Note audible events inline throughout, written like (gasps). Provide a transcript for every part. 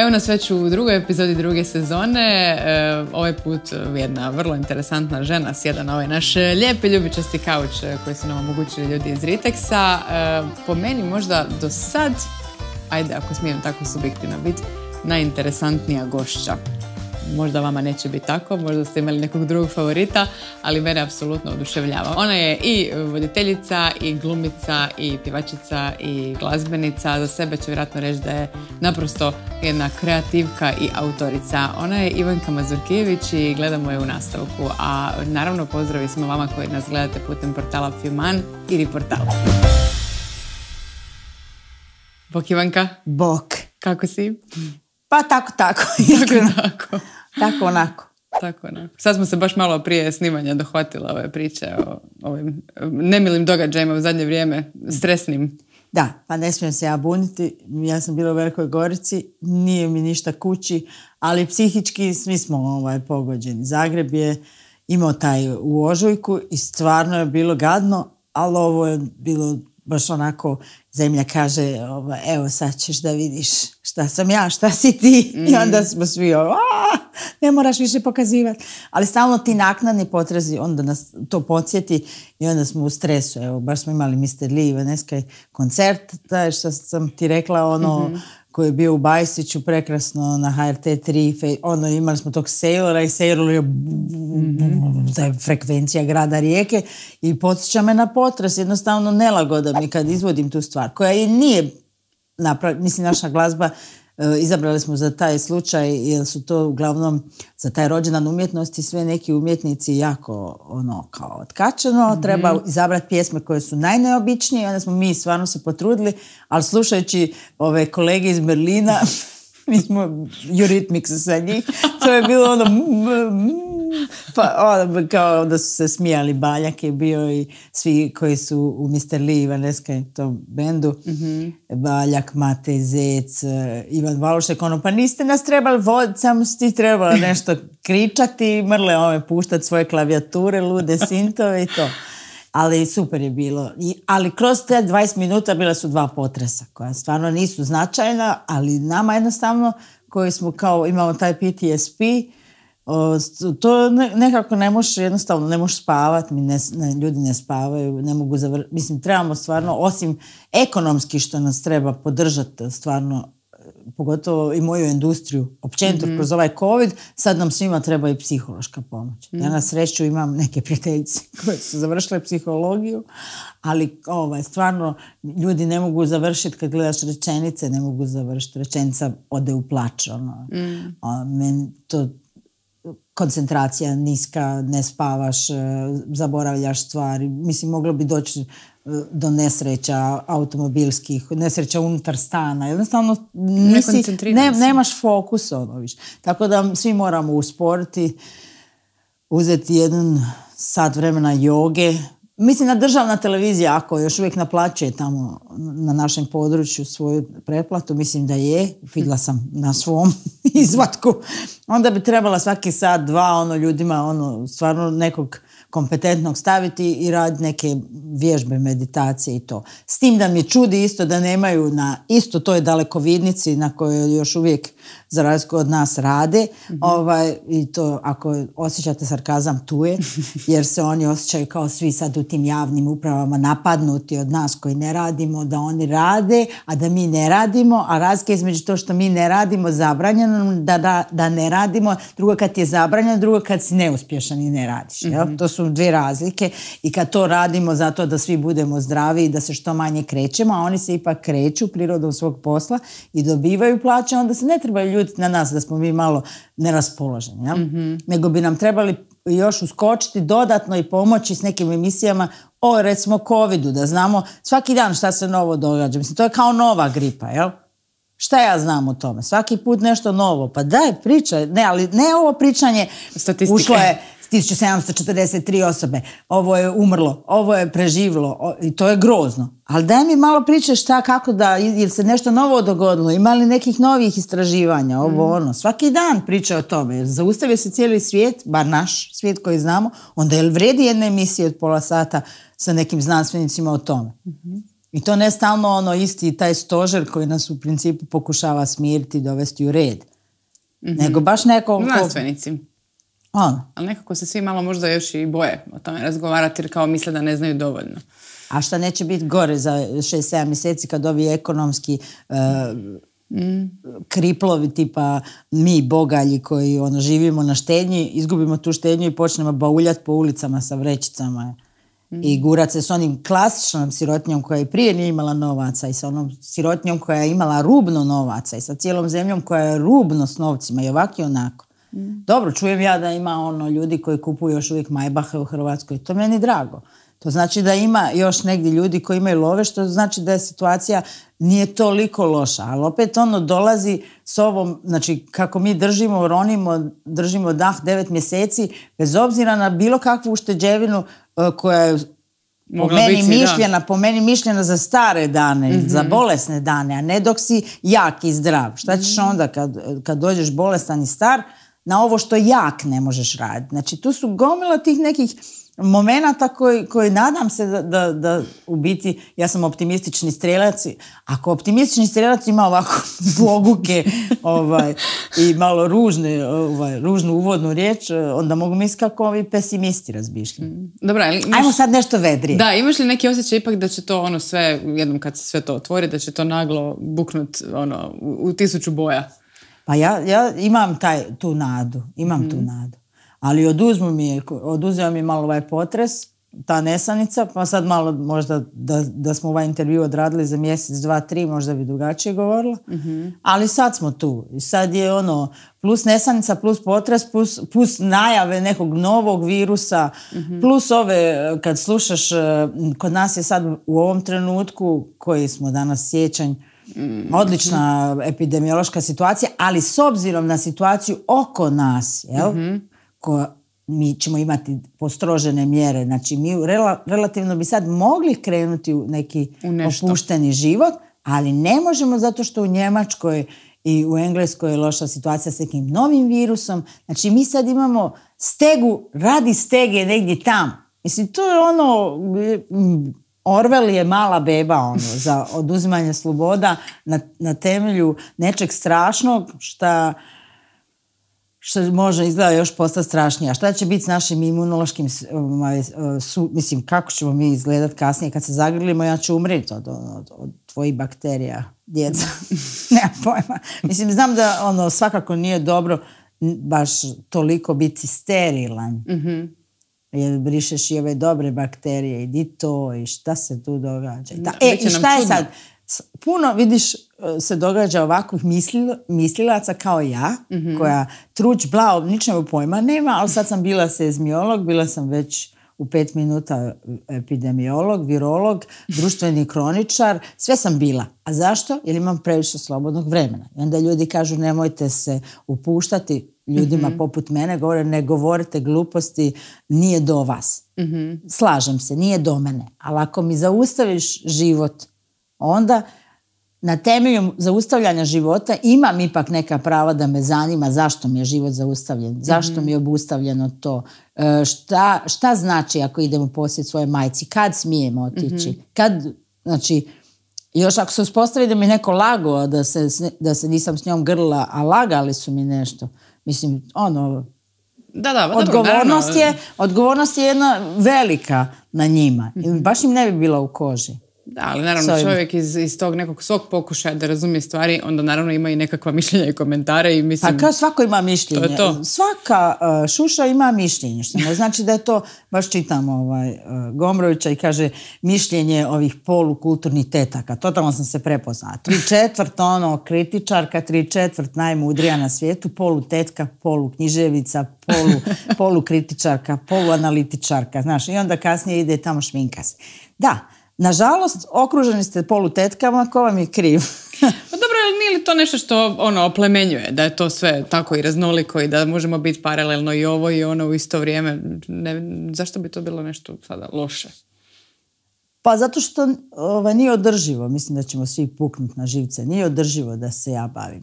Evo nas već u drugoj epizodi druge sezone. E, ovaj put jedna vrlo interesantna žena sjeda na ovaj naš lijepi ljubičasti kauč koji su nam omogućili ljudi iz Riteksa. E, po meni možda do sad, ajde ako smijem tako subjektivno biti, najinteresantnija gošća Možda vama neće biti tako, možda ste imali nekog drugog favorita, ali mene apsolutno oduševljava. Ona je i voditeljica, i glumica, i pivačica, i glazbenica. Za sebe će vjerojatno reći da je naprosto jedna kreativka i autorica. Ona je Ivanka Mazurkijević i gledamo je u nastavku. A naravno pozdravi smo vama koji nas gledate putem portala Fiuman ili portala. Bok Ivanka. Bok. Kako si? Pa tako, tako. Tako, tako. Tako onako. Tako onako. Sad smo se baš malo prije snimanja dohvatila ove priče o ovim nemilim događajima u zadnje vrijeme, stresnim. Da, pa ne smijem se ja buniti. Ja sam bila u Velikoj Gorici, nije mi ništa kući, ali psihički svi smo ovaj, pogođeni. Zagreb je imao taj u ožujku i stvarno je bilo gadno, ali ovo je bilo baš onako zemlja kaže, evo sad ćeš da vidiš šta sam ja, šta si ti. (laughs) I onda mhm. smo svi, ovo, ne moraš više pokazivati. Ali stalno ti naknadni potrazi, onda nas to podsjeti i onda smo u stresu. Evo, baš smo imali Mr. Lee i koncert, taj što sam ti rekla, ono, mhm koji je bio u Bajsiću prekrasno na HRT3, ono imali smo tog Sejlora i Sejlor mhm. ono, je frekvencija grada Rijeke i podsjeća me na potres, jednostavno nelagoda mi kad izvodim tu stvar koja i nije napravljena, mislim naša glazba E, izabrali smo za taj slučaj jer su to uglavnom za taj rođendan umjetnosti sve neki umjetnici jako ono kao otkačeno. mm Treba izabrati pjesme koje su najneobičnije i onda smo mi stvarno se potrudili, ali slušajući ove kolege iz Berlina, (laughs) mi smo Eurythmics sa njih, to je bilo ono... (laughs) pa onda, kao, onda su se smijali, Baljak je bio i svi koji su u Mr. Lee Ivaneska tom bendu, mhm. Baljak, Matej Zec, e, Ivan Valušek, ono, pa niste nas trebali vod, samo ti trebala (laughs) nešto kričati, mrle ove, puštati svoje klavijature, lude sintove i to. Ali super je bilo. ali kroz te 20 minuta bila su dva potresa koja stvarno nisu značajna, ali nama jednostavno koji smo kao imamo taj PTSP, to nekako ne možeš jednostavno ne možeš spavat mi ljudi ne spavaju ne mogu mislim trebamo stvarno osim ekonomski što nas treba podržati eh, stvarno eh, pogotovo i moju industriju općenito mhm. kroz ovaj covid sad nam svima treba i psihološka pomoć ja mhm. na sreću imam neke prijateljice (laughs) koje su završile psihologiju ali ovaj, stvarno ljudi ne mogu završiti kad gledaš rečenice ne mogu završiti rečenica ode u plač ono. Mhm. to koncentracija niska, ne spavaš, e, zaboravljaš stvari. Mislim, moglo bi doći e, do nesreća automobilskih, nesreća unutar stana. Jednostavno nisi, ne, nemaš fokus. Ono, Tako da svi moramo usporiti, uzeti jedan sat vremena joge, Mislim da državna televizija, ako još uvijek naplaćuje tamo na našem području svoju pretplatu, mislim da je, vidla sam na svom (laughs) izvatku, onda bi trebala svaki sat, dva, ono, ljudima, ono, stvarno nekog kompetentnog staviti i raditi neke vježbe, meditacije i to. S tim da mi čudi isto da nemaju na isto toj dalekovidnici na kojoj još uvijek za razliku od nas rade mhm. ovaj, i to ako osjećate sarkazam tu je (laughs) jer se oni osjećaju kao svi sad u tim javnim upravama napadnuti od nas koji ne radimo da oni rade a da mi ne radimo a razlika između to što mi ne radimo zabranjeno da, da, da ne radimo drugo kad je zabranjeno drugo kad si neuspješan i ne radiš mhm. to su dvije razlike i kad to radimo zato da svi budemo zdravi i da se što manje krećemo a oni se ipak kreću prirodom svog posla i dobivaju plaće onda se ne treba trebaju na nas da smo mi malo neraspoloženi, ja? nego bi nam trebali još uskočiti dodatno i pomoći s nekim emisijama o recimo covidu, da znamo svaki dan šta se novo događa. Mislim, to je kao nova gripa, jel? Šta ja znam o tome? Svaki put nešto novo. Pa daj, pričaj. Ne, ali ne ovo pričanje. Statistike. Ušlo je, 1743 osobe, ovo je umrlo, ovo je preživlo i to je grozno. Ali daj mi malo priče šta, kako da, ili se nešto novo dogodilo, ima li nekih novih istraživanja, ovo mm. ono. Svaki dan priča o tome, jer zaustavio se cijeli svijet, bar naš svijet koji znamo, onda je vredi jedna emisija od pola sata sa nekim znanstvenicima o tome. Mhm. I to ne stalno ono isti taj stožer koji nas u principu pokušava smiriti dovesti u red. Mhm. Nego baš neko... Znanstvenici. Ono. Ali nekako se svi malo možda još i boje o tome razgovarati jer kao misle da ne znaju dovoljno. A šta neće biti gore za 6-7 mjeseci kad ovi ekonomski e, mm. kriplovi tipa mi bogalji koji ono, živimo na štednji, izgubimo tu štednju i počnemo bauljat po ulicama sa vrećicama mm. i gurat se s onim klasičnom sirotnjom koja je prije nije imala novaca i sa onom sirotnjom koja je imala rubno novaca i sa cijelom zemljom koja je rubno s novcima i ovako i onako. Mm. Dobro, čujem ja da ima ono ljudi koji kupuju još uvijek Majbahe u Hrvatskoj. To meni drago. To znači da ima još negdje ljudi koji imaju love, što znači da je situacija nije toliko loša. Ali opet ono dolazi s ovom, znači kako mi držimo, ronimo, držimo dah devet mjeseci, bez obzira na bilo kakvu ušteđevinu e, koja je po meni, mišljena, po meni mišljena za stare dane, za mhm. bolesne dane, a ne dok si jak i zdrav. Šta ćeš mhm. onda kad dođeš bolestan i star, na ovo što jak ne možeš raditi. Znači tu su gomila tih nekih momenata koji, nadam se da, da, da u biti, ja sam optimistični strelac, ako optimistični strelac ima ovako (laughs) zloguke ovaj, i malo ružne, ovaj, ružnu uvodnu riječ, onda mogu misliti kako ovi pesimisti razmišljaju. Mm, dobra, ali imaš... Ajmo sad nešto vedrije. Da, imaš li neki osjećaj ipak da će to ono sve, jednom kad se sve to otvori, da će to naglo buknut ono, u tisuću boja? A ja, ja imam taj, tu nadu, imam tu mhm. nadu. Ali oduzmu mi oduzeo mi malo ovaj potres, ta nesanica, pa sad malo možda da, da smo ovaj intervju odradili za mjesec, dva, tri, možda bi drugačije govorila. Mhm. Ali sad smo tu. I sad je ono, plus nesanica, plus potres, plus, plus najave nekog novog virusa, mhm. plus ove, kad slušaš, eh, kod nas je sad u ovom trenutku, koji smo danas sjećanj, Mm. odlična epidemiološka situacija, ali s obzirom na situaciju oko nas, jel, mhm. ko, mi ćemo imati postrožene mjere. Znači, mi relativno bi sad mogli krenuti u neki opušteni život, ali ne možemo zato što u Njemačkoj i u Engleskoj je loša situacija s nekim novim virusom. Znači, mi sad imamo stegu, radi stege negdje tam. Mislim, to je ono, mm, Orwell je mala beba ono, za oduzimanje sloboda na, na temelju nečeg strašnog šta što može izgleda još posta strašnija. Šta će biti s našim imunološkim, ovaj, su, mislim, kako ćemo mi izgledati kasnije kad se zagrlimo, ja ću umriti od, od, tvojih bakterija, djeca. (laughs) Nema pojma. Mislim, znam da ono, svakako nije dobro baš toliko biti sterilan. Mhm jer brišeš i ove dobre bakterije i di to i šta se tu događa. e, i šta je sad? Puno, vidiš, e, se događa ovakvih mislil, mislilaca kao ja, mhm. koja truć, bla, ničemu pojma nema, ali sad sam bila sezmiolog, bila sam već u pet minuta e, epidemiolog, virolog, društveni kroničar, sve sam bila. A zašto? Jer imam previše slobodnog vremena. I onda ljudi kažu nemojte se upuštati ljudima mhm. poput mene govore ne govorite gluposti, nije do vas. mm Slažem se, nije do mene. Ali ako mi zaustaviš život, onda na temelju zaustavljanja života imam ipak neka prava da me zanima zašto mi je život zaustavljen, zašto mhm. mi je obustavljeno to, e, šta, znači ako idemo posjet svoje majci, kad smijemo otići, mhm. kad, znači, još ako se uspostavi da mi neko lago, da se, da se nisam s njom grla, a lagali su mi nešto, Mislim, ono, da, da, odgovornost, je, odgovornost je jedna velika na njima. Mhm. Baš im ne bi bila u koži. Da, ali naravno čovjek iz, iz tog nekog svog pokušaja da razumije stvari, onda naravno ima i nekakva (laughs) mišljenja i komentare i mislim... Pa kao svako ima mišljenje. To Svaka uh, šuša ima mišljenje, što ne znači da je to, baš čitam ovaj, uh, Gomrovića i kaže mišljenje ovih polukulturnih tetaka. Totalno sam se prepoznala. Tri (laughs) četvrt ono, kritičarka, tri četvrt najmudrija na svijetu, polu tetka, polu književica, polu, (laughs) polu kritičarka, polu analitičarka, znaš, i onda kasnije ide tamo šminkas. Da, Nažalost, okruženi ste polutetkama, ko vam je kriv? (laughs) pa dobro, nije li to nešto što ono, oplemenjuje, da je to sve tako i raznoliko i da možemo biti paralelno i ovo i ono u isto vrijeme? zašto bi to bilo nešto sada loše? Pa zato što ovaj, nije održivo, mislim da ćemo svi puknuti na živce, nije održivo da se ja bavim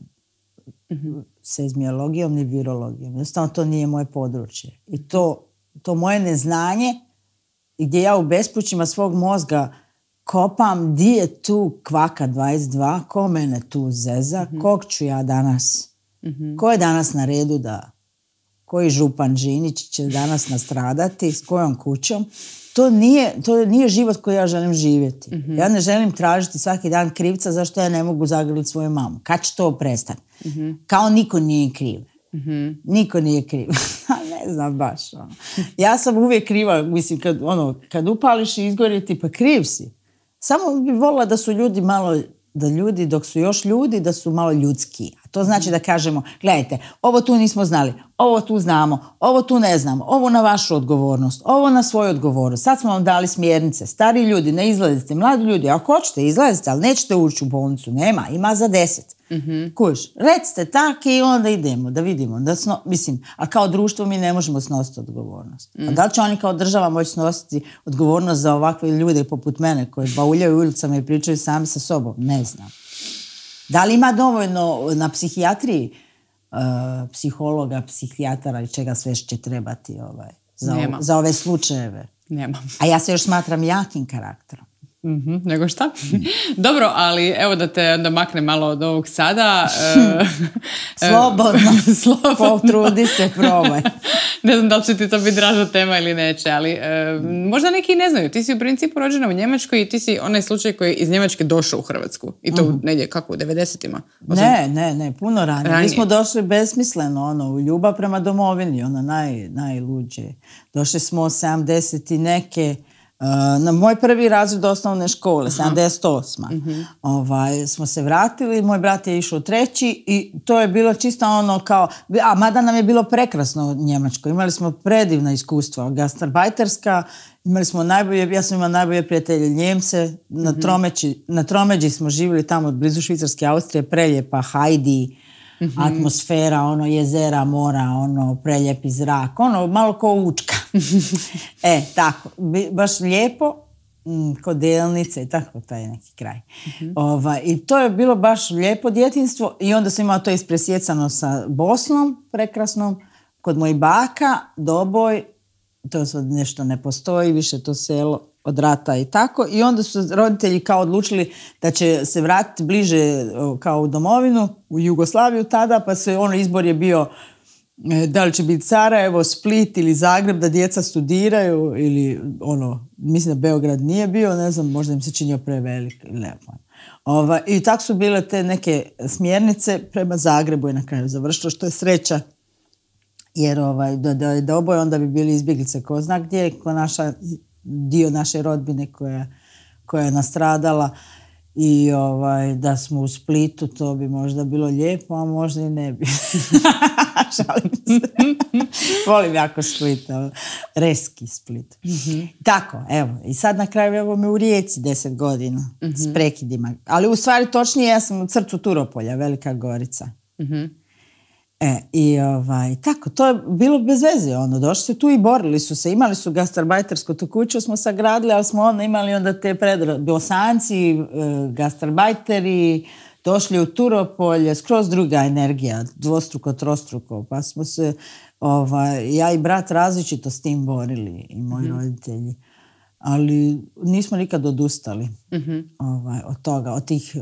mm ni virologijom. Jednostavno to nije moje područje. I to, to moje neznanje gdje ja u bespućima svog mozga kopam di je tu kvaka 22, ko mene tu zeza, mhm. kog ću ja danas, mm ko je danas na redu da, koji župan Žinić će danas nastradati, s kojom kućom. To nije, to nije život koji ja želim živjeti. Mhm. Ja ne želim tražiti svaki dan krivca zašto ja ne mogu zagrliti svoju mamu. Kad će to prestati? Mhm. Kao niko nije kriv. mm Niko nije kriv. (laughs) ne znam baš. Ono. Ja sam uvijek kriva, mislim, kad, ono, kad upališ i izgori ti, pa kriv si. Samo bi volila da su ljudi malo da ljudi dok su još ljudi da su malo ljudski. A to znači da kažemo, gledajte, ovo tu nismo znali, ovo tu znamo, ovo tu ne znamo, ovo na vašu odgovornost, ovo na svoju odgovornost. Sad smo vam dali smjernice. Stari ljudi, ne izlazite, mladi ljudi, ako hoćete izlazite, ali nećete ući u bolnicu, nema, ima za deset mm Kuš, recite tak i onda idemo da vidimo. Da mislim, a kao društvo mi ne možemo snositi odgovornost. A mm. da li će oni kao država moći snositi odgovornost za ovakve ljude poput mene koji bauljaju ulicama i pričaju sami sa sobom? Ne znam. Da li ima dovoljno na psihijatriji e, psihologa, psihijatara i čega sve će trebati ovaj, za, ove slučajeve? A ja se još smatram jakim karakterom mm nego šta? Mm. (laughs) Dobro, ali evo da te onda makne malo od ovog sada. (laughs) E, slobodno. (laughs) slobodno. Potrudi se, probaj. ne znam da li će ti to biti draža tema ili neće, ali eh, mm. možda neki ne znaju. Ti si u principu rođena u Njemačkoj i ti si onaj slučaj koji je iz Njemačke došao u Hrvatsku. I to mm negdje, kako, u 90-ima? Ne, ne, ne, puno ranije. Mi smo došli besmisleno, ono, u ljubav prema domovini, ono, naj, najluđe. Došli smo 70 i neke Uh, na moj prvi razred osnovne škole, Aha. 78. mm Ovaj, smo se vratili, moj brat je išao treći i to je bilo čisto ono kao, a mada nam je bilo prekrasno u Njemačkoj, imali smo predivna iskustva, gastarbajterska, imali smo najbolje, ja sam imala najbolje prijatelje Njemce, na, mhm. Tromeđi, na Tromeđi smo živjeli tamo blizu Švicarske Austrije, preljepa, Hajdi, Mhm. atmosfera, ono jezera, mora, ono preljepi zrak, ono malo ko učka. (laughs) e, tako, baš lijepo, mm, kod delnice i tako taj neki kraj. Mhm. Ova, I to je bilo baš lijepo djetinstvo i onda sam imala to ispresjecano sa Bosnom, prekrasnom, kod mojih baka, Doboj, to sad nešto ne postoji više, to selo, od rata i tako. I onda su roditelji kao odlučili da će se vratiti bliže kao u domovinu, u Jugoslaviju tada, pa se ono izbor je bio e, da li će biti Sarajevo, Split ili Zagreb da djeca studiraju ili ono, mislim da Beograd nije bio, ne znam, možda im se činio prevelik ili Ova, I tako su bile te neke smjernice prema Zagrebu i na kraju završilo, što je sreća jer ovaj, da, da, da oboje onda bi bili izbjeglice ko zna gdje, ko naša dio naše rodbine koja, koja je nastradala i ovaj, da smo u Splitu, to bi možda bilo lijepo, a možda i ne bi. (laughs) Šalim se. (laughs) Volim jako Split, reski Split. Mhm. Tako, evo, i sad na kraju evo me u Rijeci deset godina s mhm. prekidima. Ali u stvari točnije ja sam u crcu Turopolja, Velika Gorica. mm E, i ovaj, tako, to je bilo bez veze, ono, došli su tu i borili su se, imali su gastarbajtersku tu kuću, smo sagradili, ali smo onda imali onda te predrade, bosanci, e, gastarbajteri, došli u Turopolje, skroz druga energija, dvostruko, trostruko, pa smo se, ovaj, ja i brat različito s tim borili i moji mm. roditelji. Ali nismo nikad odustali mm ovaj, od toga, od tih e,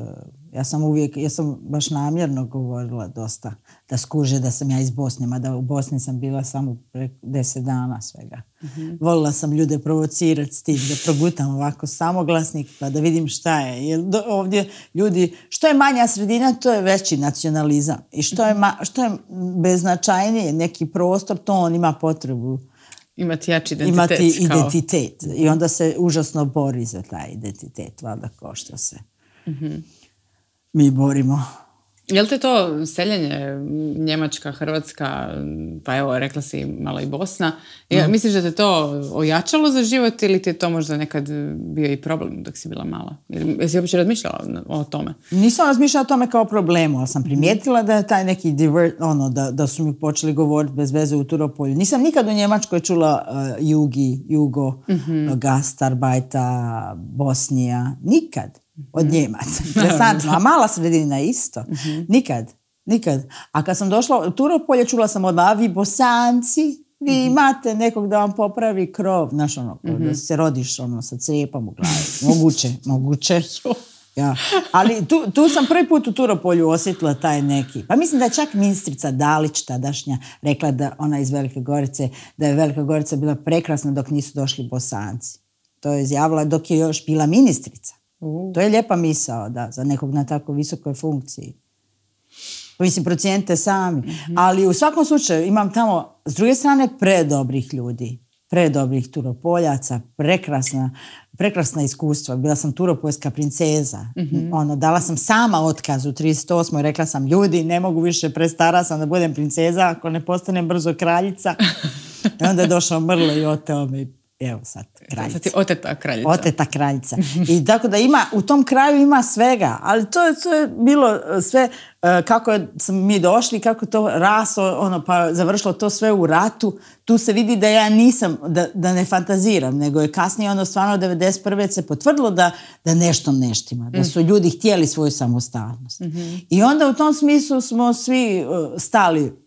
ja sam uvijek, ja sam baš namjerno govorila dosta da skuže da sam ja iz Bosne, mada u Bosni sam bila samo preko deset dana svega. mm Volila sam ljude provocirati s tim, da progutam ovako samoglasnik pa da vidim šta je. Jer ovdje ljudi, što je manja sredina, to je veći nacionalizam. I što je, mhm. ma, što je beznačajnije neki prostor, to on ima potrebu imati jači identitet. Imati identitet. I onda se užasno bori za taj identitet, valjda košta se. mm mi borimo. Jel te to seljenje Njemačka, Hrvatska, pa evo rekla si malo i Bosna, mm. misliš da te to ojačalo za život ili ti je to možda nekad bio i problem dok si bila mala? jesi uopće razmišljala o tome? Nisam razmišljala o tome kao problemu, ali sam primijetila da je taj neki divert, ono, da, da su mi počeli govoriti bez veze u Turopolju. Nisam nikad u Njemačkoj čula eh, Jugi, Jugo, mm-hmm. Gastarbajta, Bosnija, nikad od mhm. Njemaca. (laughs) A mala sredina isto. Mhm. Nikad. Nikad. A kad sam došla u Turopolje, čula sam odmah, a vi bosanci, vi mhm. imate nekog da vam popravi krov. Znaš, ono, da se rodiš ono, sa crijepom u glavi. Moguće, (laughs) moguće. Ali tu, tu, sam prvi put u Turopolju osjetila taj neki. Pa mislim da je čak ministrica Dalić tadašnja rekla da ona iz Velike Gorice, da je Velika Gorica bila prekrasna dok nisu došli bosanci. To je izjavila dok je još bila ministrica. Uh. To je lijepa misao, da, za nekog na tako visokoj funkciji. Mislim, procijenite sami. Mhm. Ali u svakom slučaju imam tamo, s druge strane, predobrih ljudi. Predobrih turopoljaca, prekrasna, prekrasna iskustva. Bila sam turopoljska princeza. Mhm. Ono, dala sam sama otkaz u 38. Rekla sam, ljudi, ne mogu više, prestara sam da budem princeza ako ne postanem brzo kraljica. (laughs) I onda je došao Mrlo i oteo me evo sad, e, kraljica. Sad oteta kraljica. Oteta kraljica. (laughs) I tako da ima, u tom kraju ima svega, ali to je, to je bilo e, sve e, kako smo mi došli, kako to raso, ono, pa završilo to sve u ratu. Tu se vidi da ja nisam, da, da ne fantaziram, nego je kasnije ono stvarno 91. se potvrdilo da, da nešto neštima, da mhm. su ljudi htjeli svoju samostalnost. Mhm. I onda u tom smislu smo svi stali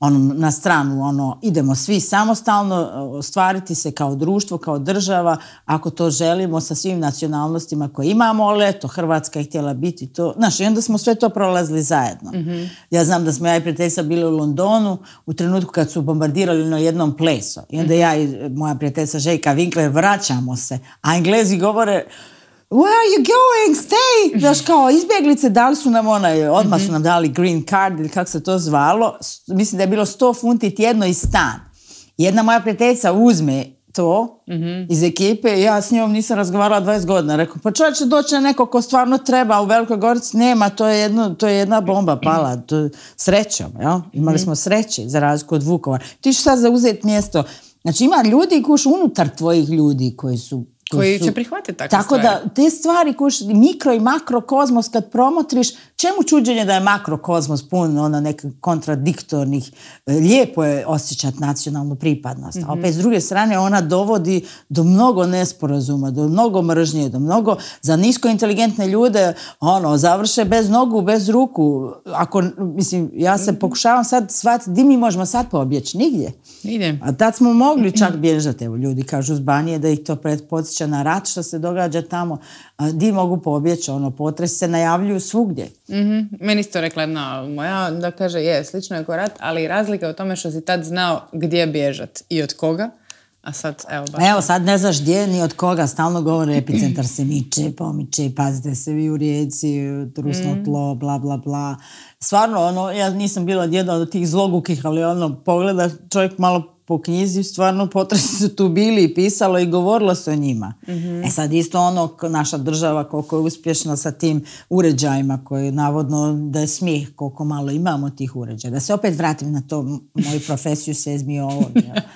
ono, na stranu, ono, idemo svi samostalno e, ostvariti se kao društvo, kao država, ako to želimo sa svim nacionalnostima koje imamo, ali eto, Hrvatska je htjela biti to. Znaš, i onda smo sve to prolazili zajedno. Mhm. Ja znam da smo ja i prijateljica bili u Londonu u trenutku kad su bombardirali na jednom pleso. I onda ja i moja prijateljica Željka Winkler vraćamo se, a Englezi govore where are you going, stay! Znaš, kao izbjeglice dali su nam onaj, odmah su nam dali green card ili kako se to zvalo, mislim da je bilo 100 funti tjedno i stan. Jedna moja prijateljica uzme to iz ekipe ja s njom nisam razgovarala 20 godina. Rekao, pa će doći na neko ko stvarno treba u Velikoj Gorici, nema, to je, to je jedna bomba pala. To, srećom, jel? Imali smo sreće za razliku od Vukovara. Ti ćeš sad zauzeti mjesto. Znači ima ljudi koji unutar tvojih ljudi koji su koji će prihvatiti takve tako da te stvari kuš mikro i makro kozmos kad promotriš Čemu čuđenje da je makrokozmos pun ono nekih kontradiktornih, e, lijepo je osjećati nacionalnu pripadnost, a mhm. opet s druge strane ona dovodi do mnogo nesporazuma, do mnogo mržnje, do mnogo za nisko inteligentne ljude ono, završe bez nogu, bez ruku. Ako, mislim, ja se mhm. pokušavam sad shvatiti di mi možemo sad pobjeći, nigdje. Ide. A tad smo mogli čak mhm. bježati, evo ljudi kažu zbanije da ih to podsjeća na rat što se događa tamo, a, di mogu pobjeći, ono, potres se najavljuju svugdje. Mm-hmm. Meni isto rekla jedna moja da kaže je, slično je rat ali razlika je u tome što si tad znao gdje bježat i od koga. A sad, evo, sad ne znaš gdje ni od koga, stalno govore epicentar se miče, pomiče, pazite se vi u rijeci, trusno mm. tlo, bla, bla, bla. Stvarno, ono, ja nisam bila jedna od tih zlogukih, ali ono, pogleda čovjek malo po knjizi stvarno potresi su tu bili i pisalo i govorilo se o njima. mm E sad isto ono naša država koliko je uspješna sa tim uređajima koji navodno da je smijeh koliko malo imamo tih uređaja. Da se opet vratim na to moju profesiju sezmiologija. (laughs)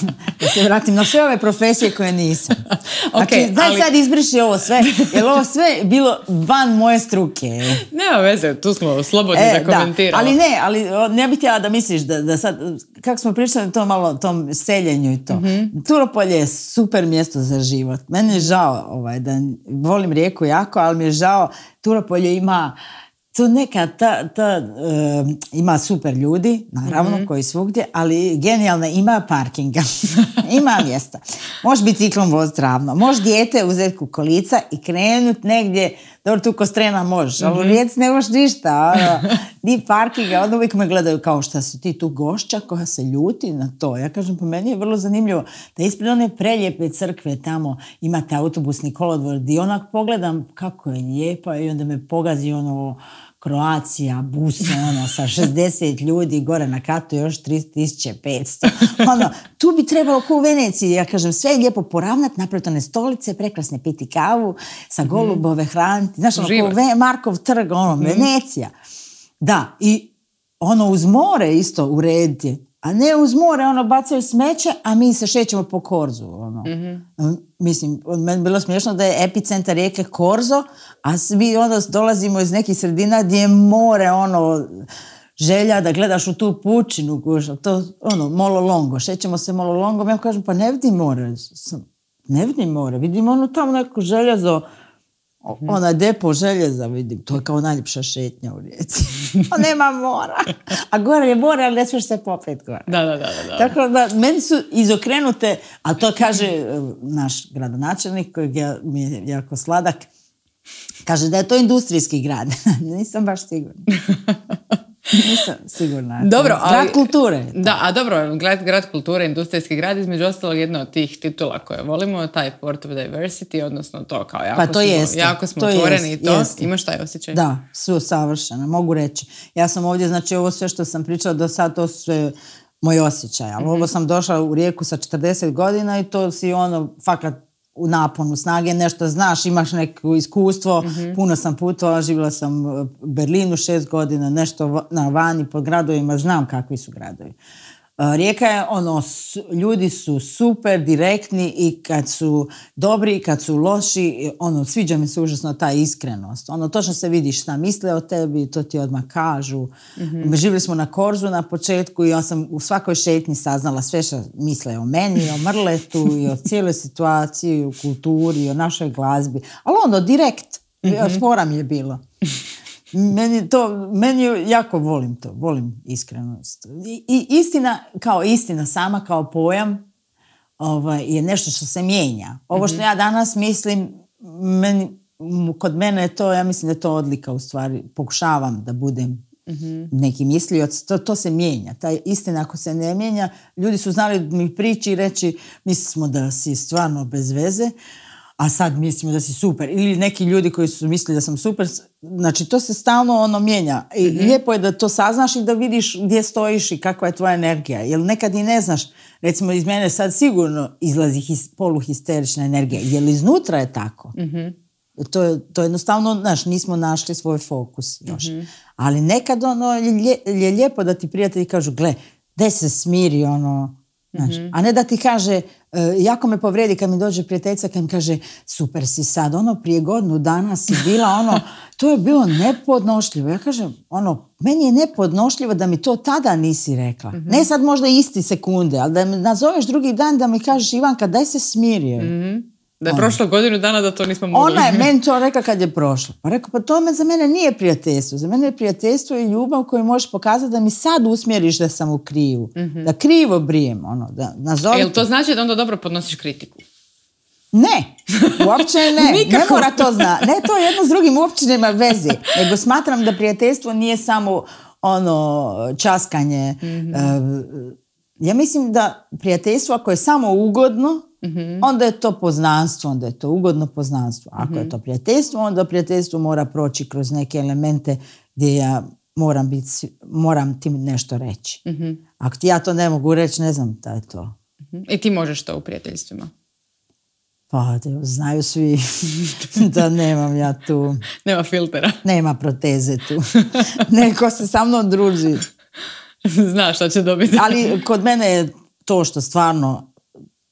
(laughs) da se vratim na sve ove profesije koje nisam. (laughs) Znači, daj sad izbriši ovo sve, jer ovo sve bilo van moje struke. Nema veze, tu smo slobodni e, da komentiramo. Ali ne, ali ne bih htjela da misliš da, sad, kako smo pričali to malo tom seljenju i to. Mhm. Turopolje je super mjesto za život. Meni je žao ovaj, da volim rijeku jako, ali mi je žao Turopolje ima to neka ta, ima super ljudi, naravno, mm-hmm. koji svugdje, ali genijalno, ima parkinga, (laughs) ima mjesta. Možeš biciklom voziti ravno, možeš dijete uzeti kukolica i krenut negdje dobro, tu kostrena možeš, ali u mhm. Rijeci ne možeš ništa. Ni (laughs) parkinga, onda uvijek me gledaju kao šta su ti tu gošća koja se ljuti na to. Ja kažem, po pa meni je vrlo zanimljivo da ispred one prelijepe crkve tamo imate autobusni kolodvor gdje onak pogledam kako je lijepa i onda me pogazi ono Kroacija, bus, ono, sa 60 ljudi, gore na katu još 3500. Ono, tu bi trebalo ko u Veneciji, ja kažem, sve je lijepo poravnat, napraviti one stolice, prekrasne piti kavu, sa mhm. golubove hraniti, znaš, ono, Markov trg, ono, mhm. Venecija. Da, i ono uz more isto urediti. A ne uz more, ono, bacaju smeće, a mi se šećemo po Korzu, ono. Mm-hmm. Mislim, meni bilo smiješno da je epicentar rijeke Korzo, a svi onda dolazimo iz nekih sredina gdje je more, ono, želja da gledaš u tu pučinu, to, ono, molo longo, šećemo se longo. ja kažem, pa ne vidim more, ne vidim more, vidim ono tamo neko željezo, Mhm. Ona depo željeza, vidim, to je kao najljepša šetnja u rijeci. (laughs) Pa nema mora. A gore je mora, ali ne smiješ se popet gore. Da, da, da, Tako da, meni su izokrenute, a to kaže e, naš gradonačelnik, koji mi je jako sladak, kaže da je to industrijski grad. (laughs) Nisam baš sigurna. (laughs) Nisam sigurna. Dobro, grad kulture. Da, a dobro, grad, grad kulture, industrijski grad, između ostalog jedna od tih titula koje volimo, taj Port of Diversity, odnosno to kao jako pa to smo, jeste, jako smo to otvoreni i to. Imaš taj osjećaj? Da, su savršena, mogu reći. Ja sam ovdje, znači ovo sve što sam pričala do sad, to su sve moj osjećaj. Ali mhm. ovo sam došla u rijeku sa 40 godina i to si ono, fakat u naponu snage, nešto znaš, imaš neko iskustvo, mm puno sam putovala, živjela sam u Berlinu šest godina, nešto na vani po gradovima, znam kakvi su gradovi. E, rijeka je ono, ljudi su super, direktni i kad su dobri kad su loši, ono, sviđa mi se užasno ta iskrenost. Ono, točno se vidi šta misle o tebi, to ti odmah kažu. mm Živjeli smo na Korzu na početku i ja sam u svakoj šetnji saznala sve što misle o meni, o Mrletu i o cijeloj situaciji, o kulturi, o našoj glazbi. Ali ono, direkt, mm mi je bilo. (laughs) Meni to, meni jako volim to, volim iskrenost. I, istina, kao istina sama, kao pojam, ovaj, je nešto što se mijenja. Ovo što mhm. ja danas mislim, meni, kod mene je to, ja mislim da je to odlika u stvari, pokušavam da budem mm neki mislioc, to, to se mijenja. Taj istina ako se ne mijenja, ljudi su znali mi priči i reći, mislimo da si stvarno bez veze, a sad mislimo da si super. Ili neki ljudi koji su mislili da sam super, znači to se stalno ono mijenja. I mhm. lijepo je da to saznaš i da vidiš gdje stojiš i kakva je tvoja energija. Jer nekad i ne znaš, recimo iz mene sad sigurno izlazi his, poluhisterična energija, jer iznutra je tako. Mhm. To je, jednostavno, znaš, nismo našli svoj fokus mhm. Ali nekad ono je, je lijepo da ti prijatelji kažu, gle, daj se smiri, ono, znaš. A ne da ti kaže, E, jako me povredi kad mi dođe prijateljica kad mi kaže super si sad, ono prije godinu dana si bila, ono, to je bilo nepodnošljivo. Ja kažem, ono, meni je nepodnošljivo da mi to tada nisi rekla. Mhm. Ne sad možda isti sekunde, ali da me nazoveš drugi dan da mi kažeš Ivanka daj se smirio. mm da je ono. prošlo godinu dana da to nismo mogli. Ona je (laughs) meni to rekla kad je prošlo. Pa rekao, pa to me za mene nije prijateljstvo. Za mene je prijateljstvo i ljubav koju možeš pokazati da mi sad usmjeriš da sam u krivu. Mhm. Da krivo brijem. Ono, da Jel to znači da onda dobro podnosiš kritiku? Ne, uopće ne. (laughs) ne mora to zna. Ne, to jedno s drugim uopće nema veze. Nego smatram da prijateljstvo nije samo ono časkanje mhm. eh, ja mislim da prijateljstvo ako je samo ugodno, mhm. onda je to poznanstvo, onda je to ugodno poznanstvo. Ako je mhm. to prijateljstvo, onda prijateljstvo mora proći kroz neke elemente gdje ja moram, bit, moram ti nešto reći. mm Ako ti ja to ne mogu reći, ne znam da je to. Mhm. I ti možeš to u prijateljstvima? Pa, znaju svi (laughs) da nemam ja tu... Nema filtera. Nema proteze tu. (laughs) Neko se sa mnom druži. (laughs) (laughs) Zna šta će dobiti. (laughs) Ali kod mene je to što stvarno,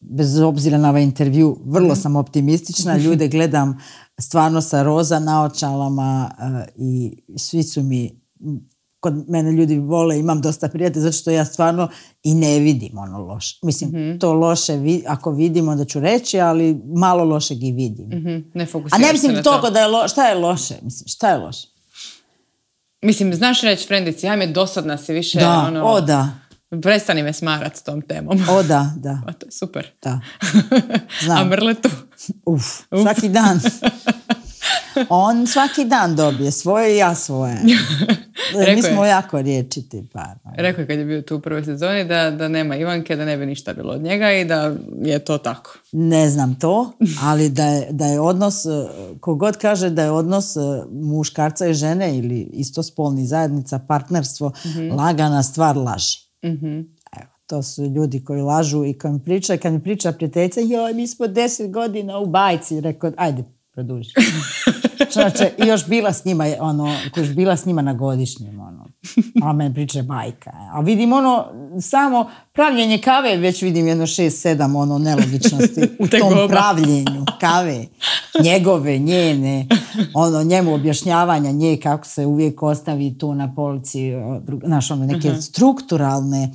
bez obzira na ovaj intervju, vrlo sam optimistična. (laughs) Ljude gledam stvarno sa roza naočalama e, i svi su mi kod mene ljudi vole, imam dosta prijatelja, zato što ja stvarno i ne vidim ono loše. Mislim, mhm. to loše, ako vidim, onda ću reći, ali malo lošeg i vidim. Mm-hmm. Ne A ne mislim toliko to. da je loše. Šta je loše? Mislim, šta je loše? Mislim, znaš reći frendici, ja mi je dosadna si više. Da, ono, o da. Prestani me smarat s tom temom. O da, da. (laughs) Pa to je super. Da. (laughs) Znam. A Mrletu? Uf. svaki dan. (laughs) On svaki dan dobije svoje i ja svoje. (laughs) Mi smo jako riječiti par. Ono. Rekao je kad je bio tu u prvoj sezoni da, da nema Ivanke, da ne bi ništa bilo od njega i da je to tako. Ne znam to, ali da je, da je odnos, e, kogod kaže da je odnos e, muškarca i žene ili spolni zajednica, partnerstvo, mm lagana stvar laži. Mhm. to su ljudi koji lažu i kad mi priča, kad mi priča prijateljica, joj, mi smo deset godina u bajci, rekao, ajde, i još bila s njima, ono, bila s njima na godišnjem, ono. A meni priče bajka. E. A vidim ono, samo pravljenje kave, već vidim jedno šest, sedam, ono, nelogičnosti (laughs) u tom pravljenju kave. Njegove, njene, ono, njemu objašnjavanja, nje kako se uvijek ostavi tu na polici, znaš, ono, neke mhm. strukturalne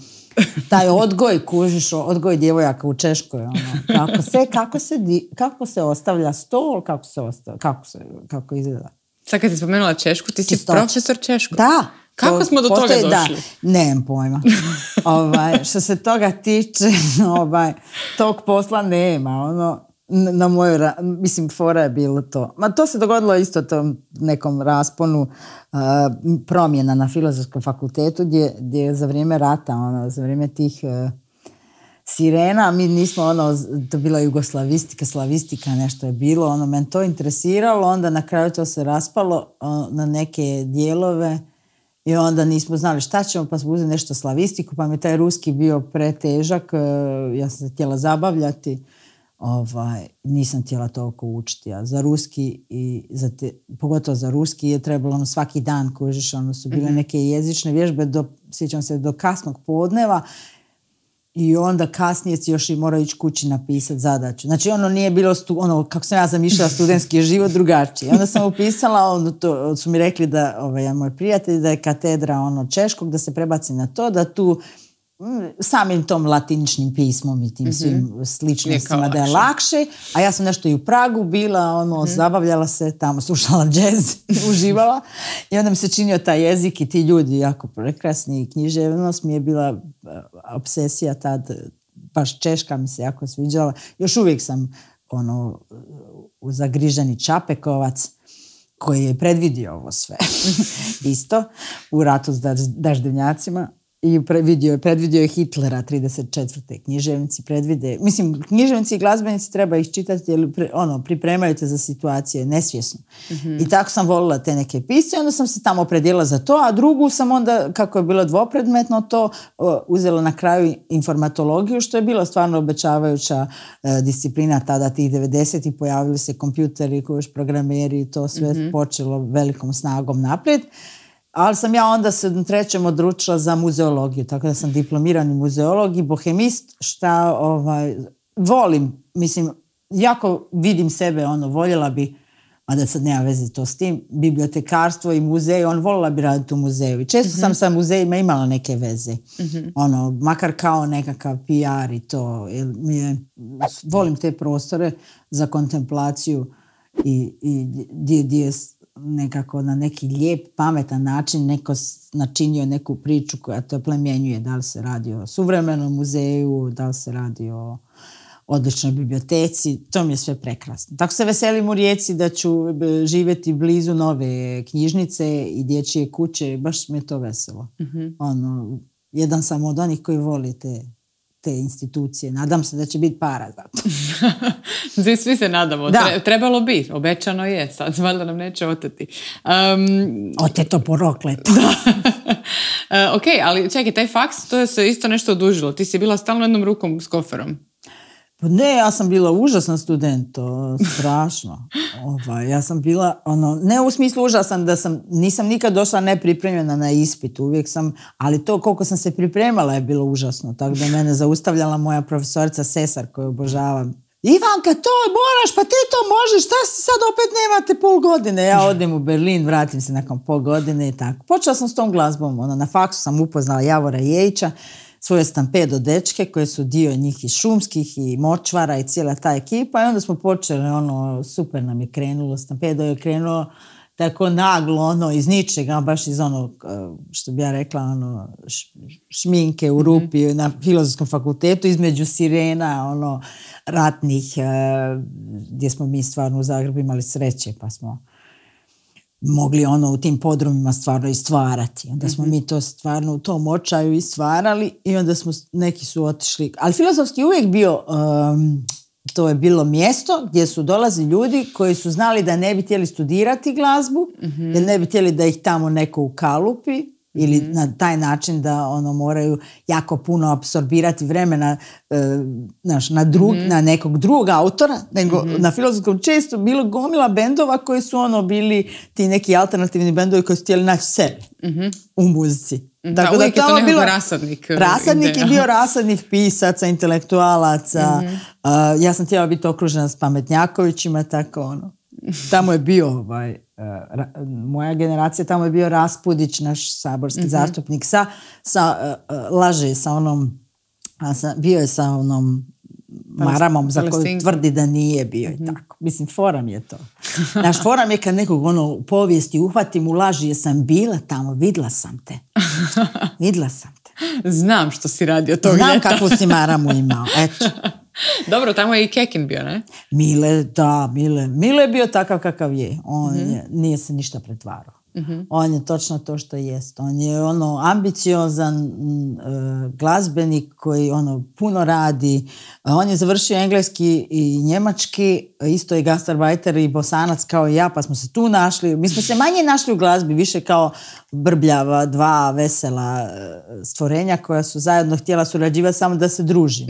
taj odgoj, kužiš, odgoj djevojaka u Češkoj. Ono, kako, se, kako, se, kako se ostavlja stol, kako se, ostavlja, kako, se kako izgleda. Sad kad si spomenula Češku, ti si Čistoć. profesor Češko. Da. Kako smo do postoji, toga došli? ne nemam pojma. (laughs) ovaj, što se toga tiče, (laughs) ovaj, tog posla nema. Ono, na mojoj, mislim, fora je bilo to. Ma to se dogodilo isto tom nekom rasponu promjena na filozofskom fakultetu gdje, gdje za vrijeme rata, ono, za vrijeme tih e, sirena, mi nismo ono, to bila jugoslavistika, slavistika, nešto je bilo, ono, men to interesiralo, onda na kraju to se raspalo na neke dijelove i onda nismo znali šta ćemo, pa smo uzeli nešto slavistiku, pa mi taj ruski bio pretežak, e, ja sam se htjela zabavljati ovaj, nisam htjela toliko učiti. A za ruski, i za te, pogotovo za ruski je trebalo ono svaki dan kužiš, ono su bile mhm. neke jezične vježbe, do, sjećam se, do kasnog podneva i onda kasnije si još i morao ići kući napisati zadaću. Znači ono nije bilo, ono kako sam ja zamišljala (laughs) studentski život drugačiji. Onda sam upisala, ono, to, su mi rekli da, ovaj, moj prijatelj, da je katedra ono češkog, da se prebaci na to, da tu Mm, samim tom latiničnim pismom i tim mm-hmm. svim sličnostima da je lakše. A ja sam nešto i u Pragu bila, ono, mm zabavljala se, tamo slušala (laughs) džez, uživala. I onda mi se činio taj jezik i ti ljudi jako prekrasni i književnost mi je bila e, obsesija tad, e, baš Češka mi se jako sviđala. Još uvijek sam ono, zagriženi Čapekovac koji je predvidio ovo sve. (laughs) Isto, u ratu s daždevnjacima i predvidio je Hitlera 34. književnici predvide, mislim književnici i glazbenici treba ih čitati jer ono, pripremaju te za situacije nesvjesno. Mhm. I tako sam volila te neke pisce onda sam se tamo predjela za to, a drugu sam onda, kako je bilo dvopredmetno to, uzela na kraju informatologiju što je bila stvarno obećavajuća e, disciplina tada tih 90 i pojavili se kompjuteri, još programeri i to sve mm počelo velikom snagom naprijed ali sam ja onda se u trećem odručila za muzeologiju, tako da sam diplomirani muzeolog i bohemist, šta ovaj, volim, mislim, jako vidim sebe, ono, voljela bi, a da sad nema veze to s tim, bibliotekarstvo i muzej, on volila bi raditi u muzeju. I često mm sam mhm. sa muzejima imala neke veze, mhm. ono, makar kao nekakav PR i to, jer mi je, volim te prostore za kontemplaciju i, i gdje, nekako na neki lijep, pametan način neko načinio neku priču koja to plemjenjuje. Da li se radi o suvremenom muzeju, da li se radi o odličnoj biblioteci, to mi je sve prekrasno. Tako se veselim u Rijeci da ću e, živjeti blizu nove knjižnice i dječje kuće, baš mi je to veselo. Mhm. Ono, jedan sam od onih koji volite te institucije. Nadam se da će biti para za to. (laughs) Svi se nadamo. Da. Trebalo bi. Obećano je. Sad valjda nam neće oteti. Um, Oteto porokleto. (laughs) da. (laughs) E, ok, ali čekaj, taj faks, to je se isto nešto odužilo. Ti si bila stalno jednom rukom s koferom. Pa ne, ja sam bila užasan student, strašno. (laughs) Ovaj, ja sam bila, ono, ne u smislu užasan da sam, nisam nikad došla nepripremljena na ispit, uvijek sam, ali to koliko sam se pripremala je bilo užasno, tako da mene zaustavljala moja profesorica Sesar koju obožavam, Ivanka, to moraš, pa ti to možeš, šta si sad opet nemate pol godine? Ja odem u Berlin, vratim se nakon pol godine i tako. Počela sam s tom glazbom, ono, na faksu sam upoznala Javora Jejića svoje stampedo dečke koje su dio njih i šumskih i močvara i cijela ta ekipa i onda smo počeli ono super nam je krenulo stampedo je krenulo tako naglo ono iz ničega baš iz onog e, što bi ja rekla ono šminke u mhm. rupi na filozofskom fakultetu između sirena ono ratnih e, gdje smo mi stvarno u Zagrebu imali sreće pa smo mogli ono u tim podrumima stvarno i stvarati. Onda smo mhm. mi to stvarno u tom očaju i stvarali i onda smo, neki su otišli. Ali filozofski uvijek bio, um, to je bilo mjesto gdje su dolazi ljudi koji su znali da ne bi htjeli studirati glazbu, mhm. jer ne bi htjeli da ih tamo neko ukalupi, ili mhm. na taj način da ono moraju jako puno apsorbirati vremena e, na, drug, mhm. na nekog drugog autora nego mhm. na filozofskom čestu bilo gomila bendova koji su ono bili ti neki alternativni bendovi koji su htjeli naći sebe u muzici da, to bilo rasadnik e, rasadnik ideja. je bio rasadnih pisaca intelektualaca e, ja sam htjela biti okružena s pametnjakovićima tako ono tamo je bio ovaj, e, moja generacija, tamo je bio Raspudić, naš saborski mhm. zastupnik sa, sa e, e, laže, sa onom sa, bio je sa onom maramom za koju tvrdi da nije bio mm i mhm. tako. Mislim, foram je to. Naš foram je kad nekog ono u povijesti uhvatim u laži, jer sam bila tamo, vidla sam te. (laughs) Vidla sam te. Znam što si radio to Znam kakvu si maramu (laughs) imao, eto. (laughs) Dobro, tamo je i Kekin bio, ne? Mile, da, Mile. Mile je bio takav kakav je. On mhm. je, nije se ništa pretvarao. Mhm. On je točno to što jest. On je ono ambiciozan uh, glazbenik koji ono puno radi. E, on je završio engleski i njemački, e, isto je gastarbajter i bosanac kao i ja, pa smo se tu našli. Mi smo se manje našli u glazbi, više kao brbljava, dva vesela e, stvorenja koja su zajedno htjela surađivati samo da se druži.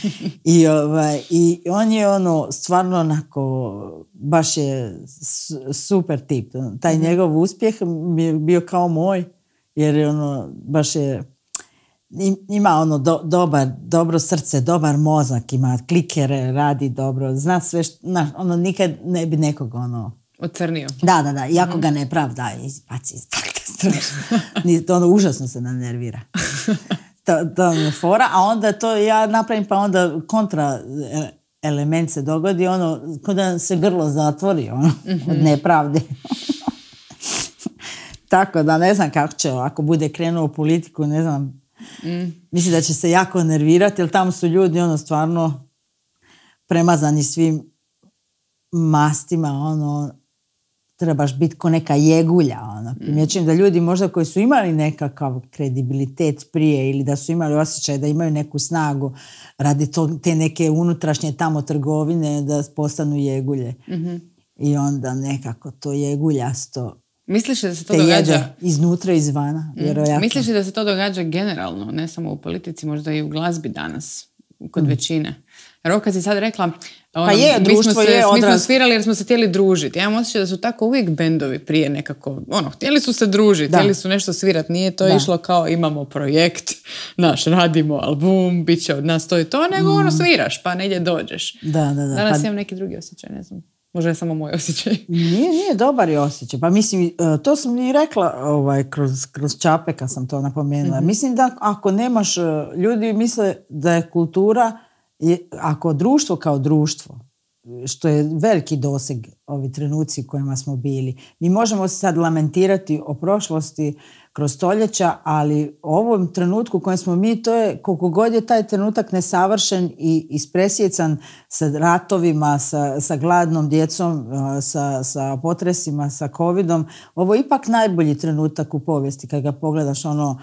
(laughs) I, ovaj, I on je ono stvarno onako, baš je super tip. Taj mhm. njegov uspjeh mi je bio kao moj, jer je ono, baš je ima ono dobar, dobro srce, dobar mozak, ima klikere, radi dobro, zna sve što, ono nikad ne bi nekog ono Ocrnio. Da, da, da. Iako mm. ga ne pravda, izbaci iz strašno. (laughs) ono užasno se nam nervira. (laughs) To, to je ono fora. A onda to ja napravim pa onda kontra e, element se dogodi, ono, kod da se grlo zatvori, ono, mhm. od nepravde. (laughs) Tako da ne znam kako će, ako bude krenuo u politiku, ne znam, mm. mislim da će se jako nervirati, jer tamo su ljudi, ono, stvarno premazani svim mastima, ono, trebaš biti ko neka jegulja. Ono. Mm. Primjećujem da ljudi možda koji su imali nekakav kredibilitet prije ili da su imali osjećaj da imaju neku snagu radi te neke unutrašnje tamo trgovine da postanu jegulje. mm I onda nekako to jeguljasto Misliš da se to događa iznutra izvana, Mm. Misliš da se to događa generalno, ne samo u politici, možda i u glazbi danas kod mm. većine. Roka si sad rekla ono, pa je, društvo smo je se, Mi smo svirali jer smo se htjeli družiti. Ja imam osjećaj da su tako uvijek bendovi prije nekako, ono, htjeli su se družiti, htjeli su nešto svirati. nije to išlo kao imamo projekt, (laughs) naš radimo album, bit će od nas to i to, nego ono mm. sviraš pa negdje dođeš. Da, da, da. Danas pa... imam neki drugi osjećaj, ne znam. Možda je samo moj osjećaj. (laughs) Nije, nije dobar je osjećaj. Pa mislim, e, to sam i rekla ovaj, kroz, kroz čapeka sam to napomenula. Mhm. Mislim da ako nemaš, e, ljudi misle da je kultura ako društvo kao društvo, što je veliki doseg ovi trenuci u kojima smo bili, mi možemo sad lamentirati o prošlosti kroz stoljeća, ali ovom trenutku u kojem smo mi, to je koliko god je taj trenutak nesavršen i ispresjecan sa ratovima, sa, sa gladnom djecom, sa, sa potresima, sa covidom, ovo je ipak najbolji trenutak u povijesti kad ga pogledaš ono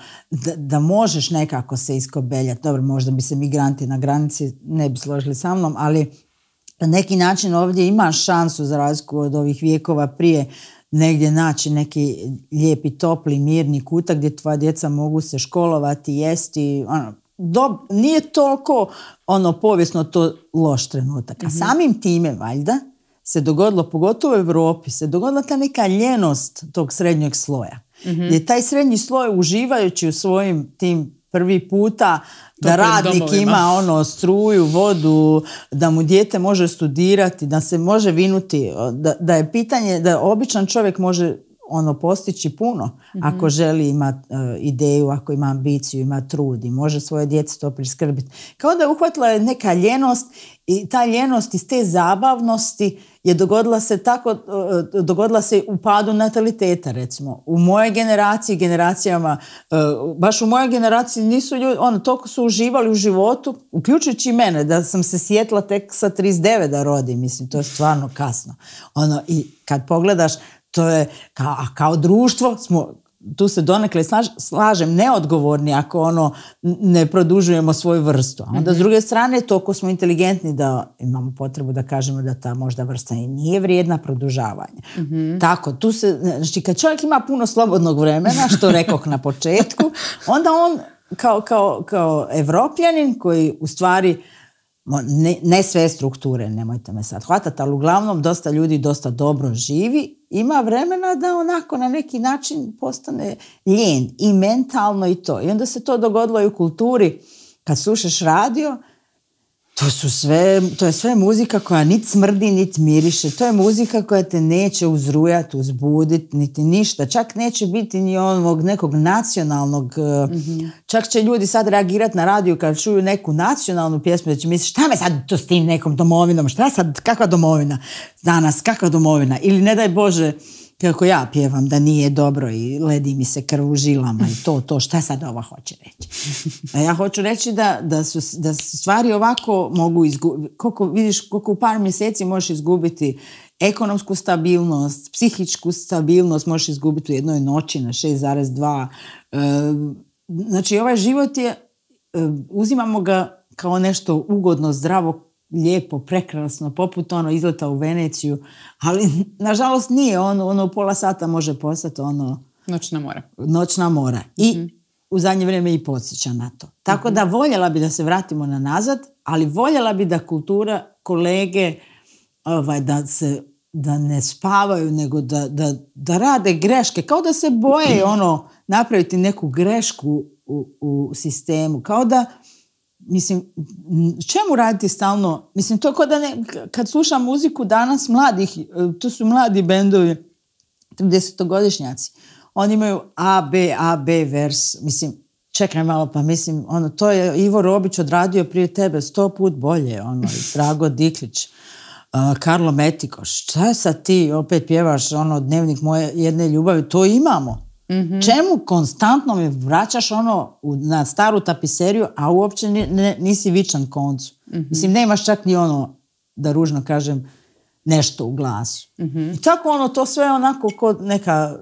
da, možeš nekako se iskobeljati. Dobro, možda bi se migranti na granici ne bi složili sa mnom, ali na neki način ovdje imaš šansu za razliku od ovih vijekova prije negdje naći neki lijepi, topli, mirni kutak gdje tvoja djeca mogu se školovati, jesti, ono, nije toliko ono povijesno to loš trenutak. A mhm. samim time, valjda, se dogodilo, pogotovo u Europi, se dogodila ta neka ljenost tog srednjeg sloja. mm taj srednji sloj uživajući u svojim tim prvi puta da radnik ima ono struju, vodu, da mu dijete može studirati, da se može vinuti, da, da je pitanje da običan čovjek može ono postići puno ako mhm. želi ima e, ideju, ako ima ambiciju, ima trud i može svoje djece to priskrbiti. Kao da je uhvatila neka ljenost i ta ljenost iz te zabavnosti je dogodila se tako, e, dogodila se u padu nataliteta recimo. U mojoj generaciji, generacijama, e, baš u mojoj generaciji nisu ljudi, ono, toliko su uživali u životu, uključujući i mene, da sam se sjetila tek sa 39 da rodim, mislim, to je stvarno kasno. Ono, i kad pogledaš to je, kao, a kao društvo smo, tu se donekle slažem, neodgovorni ako ono ne produžujemo svoju vrstu. onda s mhm. druge strane, toliko smo inteligentni da imamo potrebu da kažemo da ta možda vrsta i nije vrijedna produžavanja. Mhm. Tako, tu se, znači kad čovjek ima puno slobodnog vremena, što rekoh na početku, onda on kao, kao, kao evropljanin koji u stvari ne, sve strukture, nemojte me sad hvatati, ali uglavnom dosta ljudi dosta dobro živi, ima vremena da onako na neki način postane ljen i mentalno i to. I onda se to dogodilo i u kulturi. Kad slušaš radio, to, su sve, to je sve muzika koja nit smrdi, niti miriše. To je muzika koja te neće uzrujati, uzbuditi, niti ništa. Čak neće biti ni onog nekog nacionalnog... E, mhm. Čak će ljudi sad reagirati na radiju kad čuju neku nacionalnu pjesmu, da će misliti šta me sad to s tim nekom domovinom, šta sad, kakva domovina danas, kakva domovina. Ili ne daj Bože, kako ja pjevam da nije dobro i ledi mi se krv žilama i to, to, šta sad ova hoće reći? A ja hoću reći da, da, su, da stvari ovako mogu izgubiti, koliko, vidiš koliko u par mjeseci možeš izgubiti ekonomsku stabilnost, psihičku stabilnost možeš izgubiti u jednoj noći na 6,2. E, znači ovaj život je, e, uzimamo ga kao nešto ugodno, zdravo, lijepo, prekrasno, poput ono izleta u Veneciju, ali (laughs) nažalost nije ono, ono pola sata može postati ono... Noćna mora. Noćna mora. I mhm. u zadnje vrijeme i podsjeća na to. Tako mhm. da voljela bi da se vratimo na nazad, ali voljela bi da kultura kolege ovaj, da se da ne spavaju, nego da, da, da rade greške. Kao da se boje (clears throat) ono napraviti neku grešku u, u sistemu. Kao da mislim, čemu raditi stalno? Mislim, to kod da ne, kad slušam muziku danas mladih, e, to su mladi bendovi, 30-godišnjaci, oni imaju A, B, A, B vers, mislim, čekaj malo, pa mislim, ono, to je Ivo Robić odradio prije tebe sto put bolje, ono, (laughs) Drago Diklić, e, Karlo Metikoš, šta je sad ti opet pjevaš, ono, dnevnik moje jedne ljubavi, to imamo, Mhm. Čemu konstantno mi vraćaš ono na staru tapiseriju, a uopće ni ne, nisi vičan koncu. Mhm. Mislim, nemaš čak ni ono, da ružno kažem, nešto u glasu. Mhm. I tako ono, to sve onako kod neka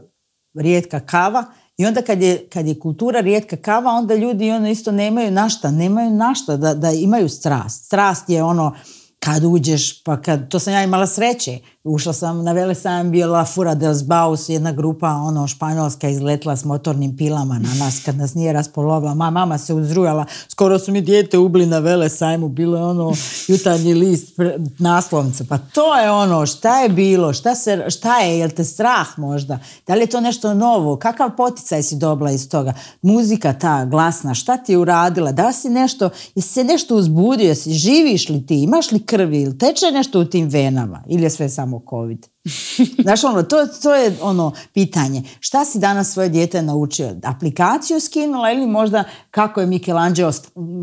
rijetka kava i onda kad je, kad je kultura rijetka kava, onda ljudi ono isto nemaju našta, nemaju našta da, da imaju strast. Strast je ono kad uđeš, pa kad, to sam ja imala sreće, ušla sam, na vele sam bila Fura dels Baus, jedna grupa ono španjolska izletla s motornim pilama na nas kad nas nije raspolovila. Ma, mama se uzrujala, skoro su mi dijete ubili na vele sajmu, bilo je ono jutarnji list pre, naslovnice. Pa to je ono, šta je bilo, šta, se, šta je, jel te strah možda? Da li je to nešto novo? Kakav poticaj si dobila iz toga? Muzika ta glasna, šta ti je uradila? Da li si nešto, jesi se nešto uzbudio, jesi živiš li ti, imaš li krvi, ili teče nešto u tim venama ili je sve samo samo COVID. (laughs) Znaš, ono, to, to je ono pitanje. Šta si danas svoje dijete naučio? Aplikaciju skinula ili možda kako je Michelangelo,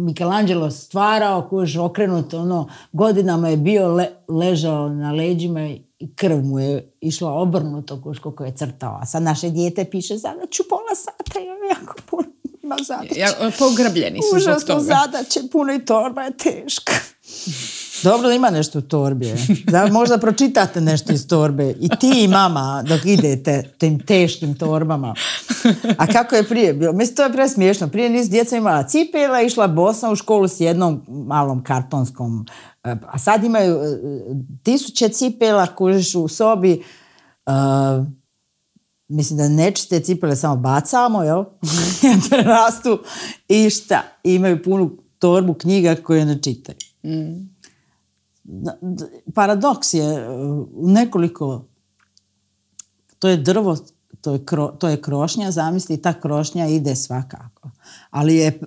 Michelangelo stvarao, kuž okrenut, ono, godinama je bio, ležao na leđima i krv mu je išla obrnuto kuž je crtao. A sad naše dijete piše, zadaću pola sata, ono jako puno ima zadaće. Ja, pograbljeni su Užasno zadaće, puno i torba je teška. (laughs) Dobro da ima nešto u torbi. Da možda pročitate nešto iz torbe. I ti i mama dok idete tim teškim torbama. A kako je prije bilo? Mislim, to je presmiješno. Prije nisu djeca imala cipela, išla Bosna u školu s jednom malom kartonskom. Eh, a sad imaju eh, tisuće cipela, kužiš u sobi. Eh, mislim da nečiste cipele samo bacamo, jel? Mhm. (laughs) Rastu i šta? imaju punu torbu knjiga koje ne čitaju. Mm. Paradoks je u e, nekoliko, to je drvo, to je, to je krošnja, zamisli, ta krošnja ide svakako. Ali je,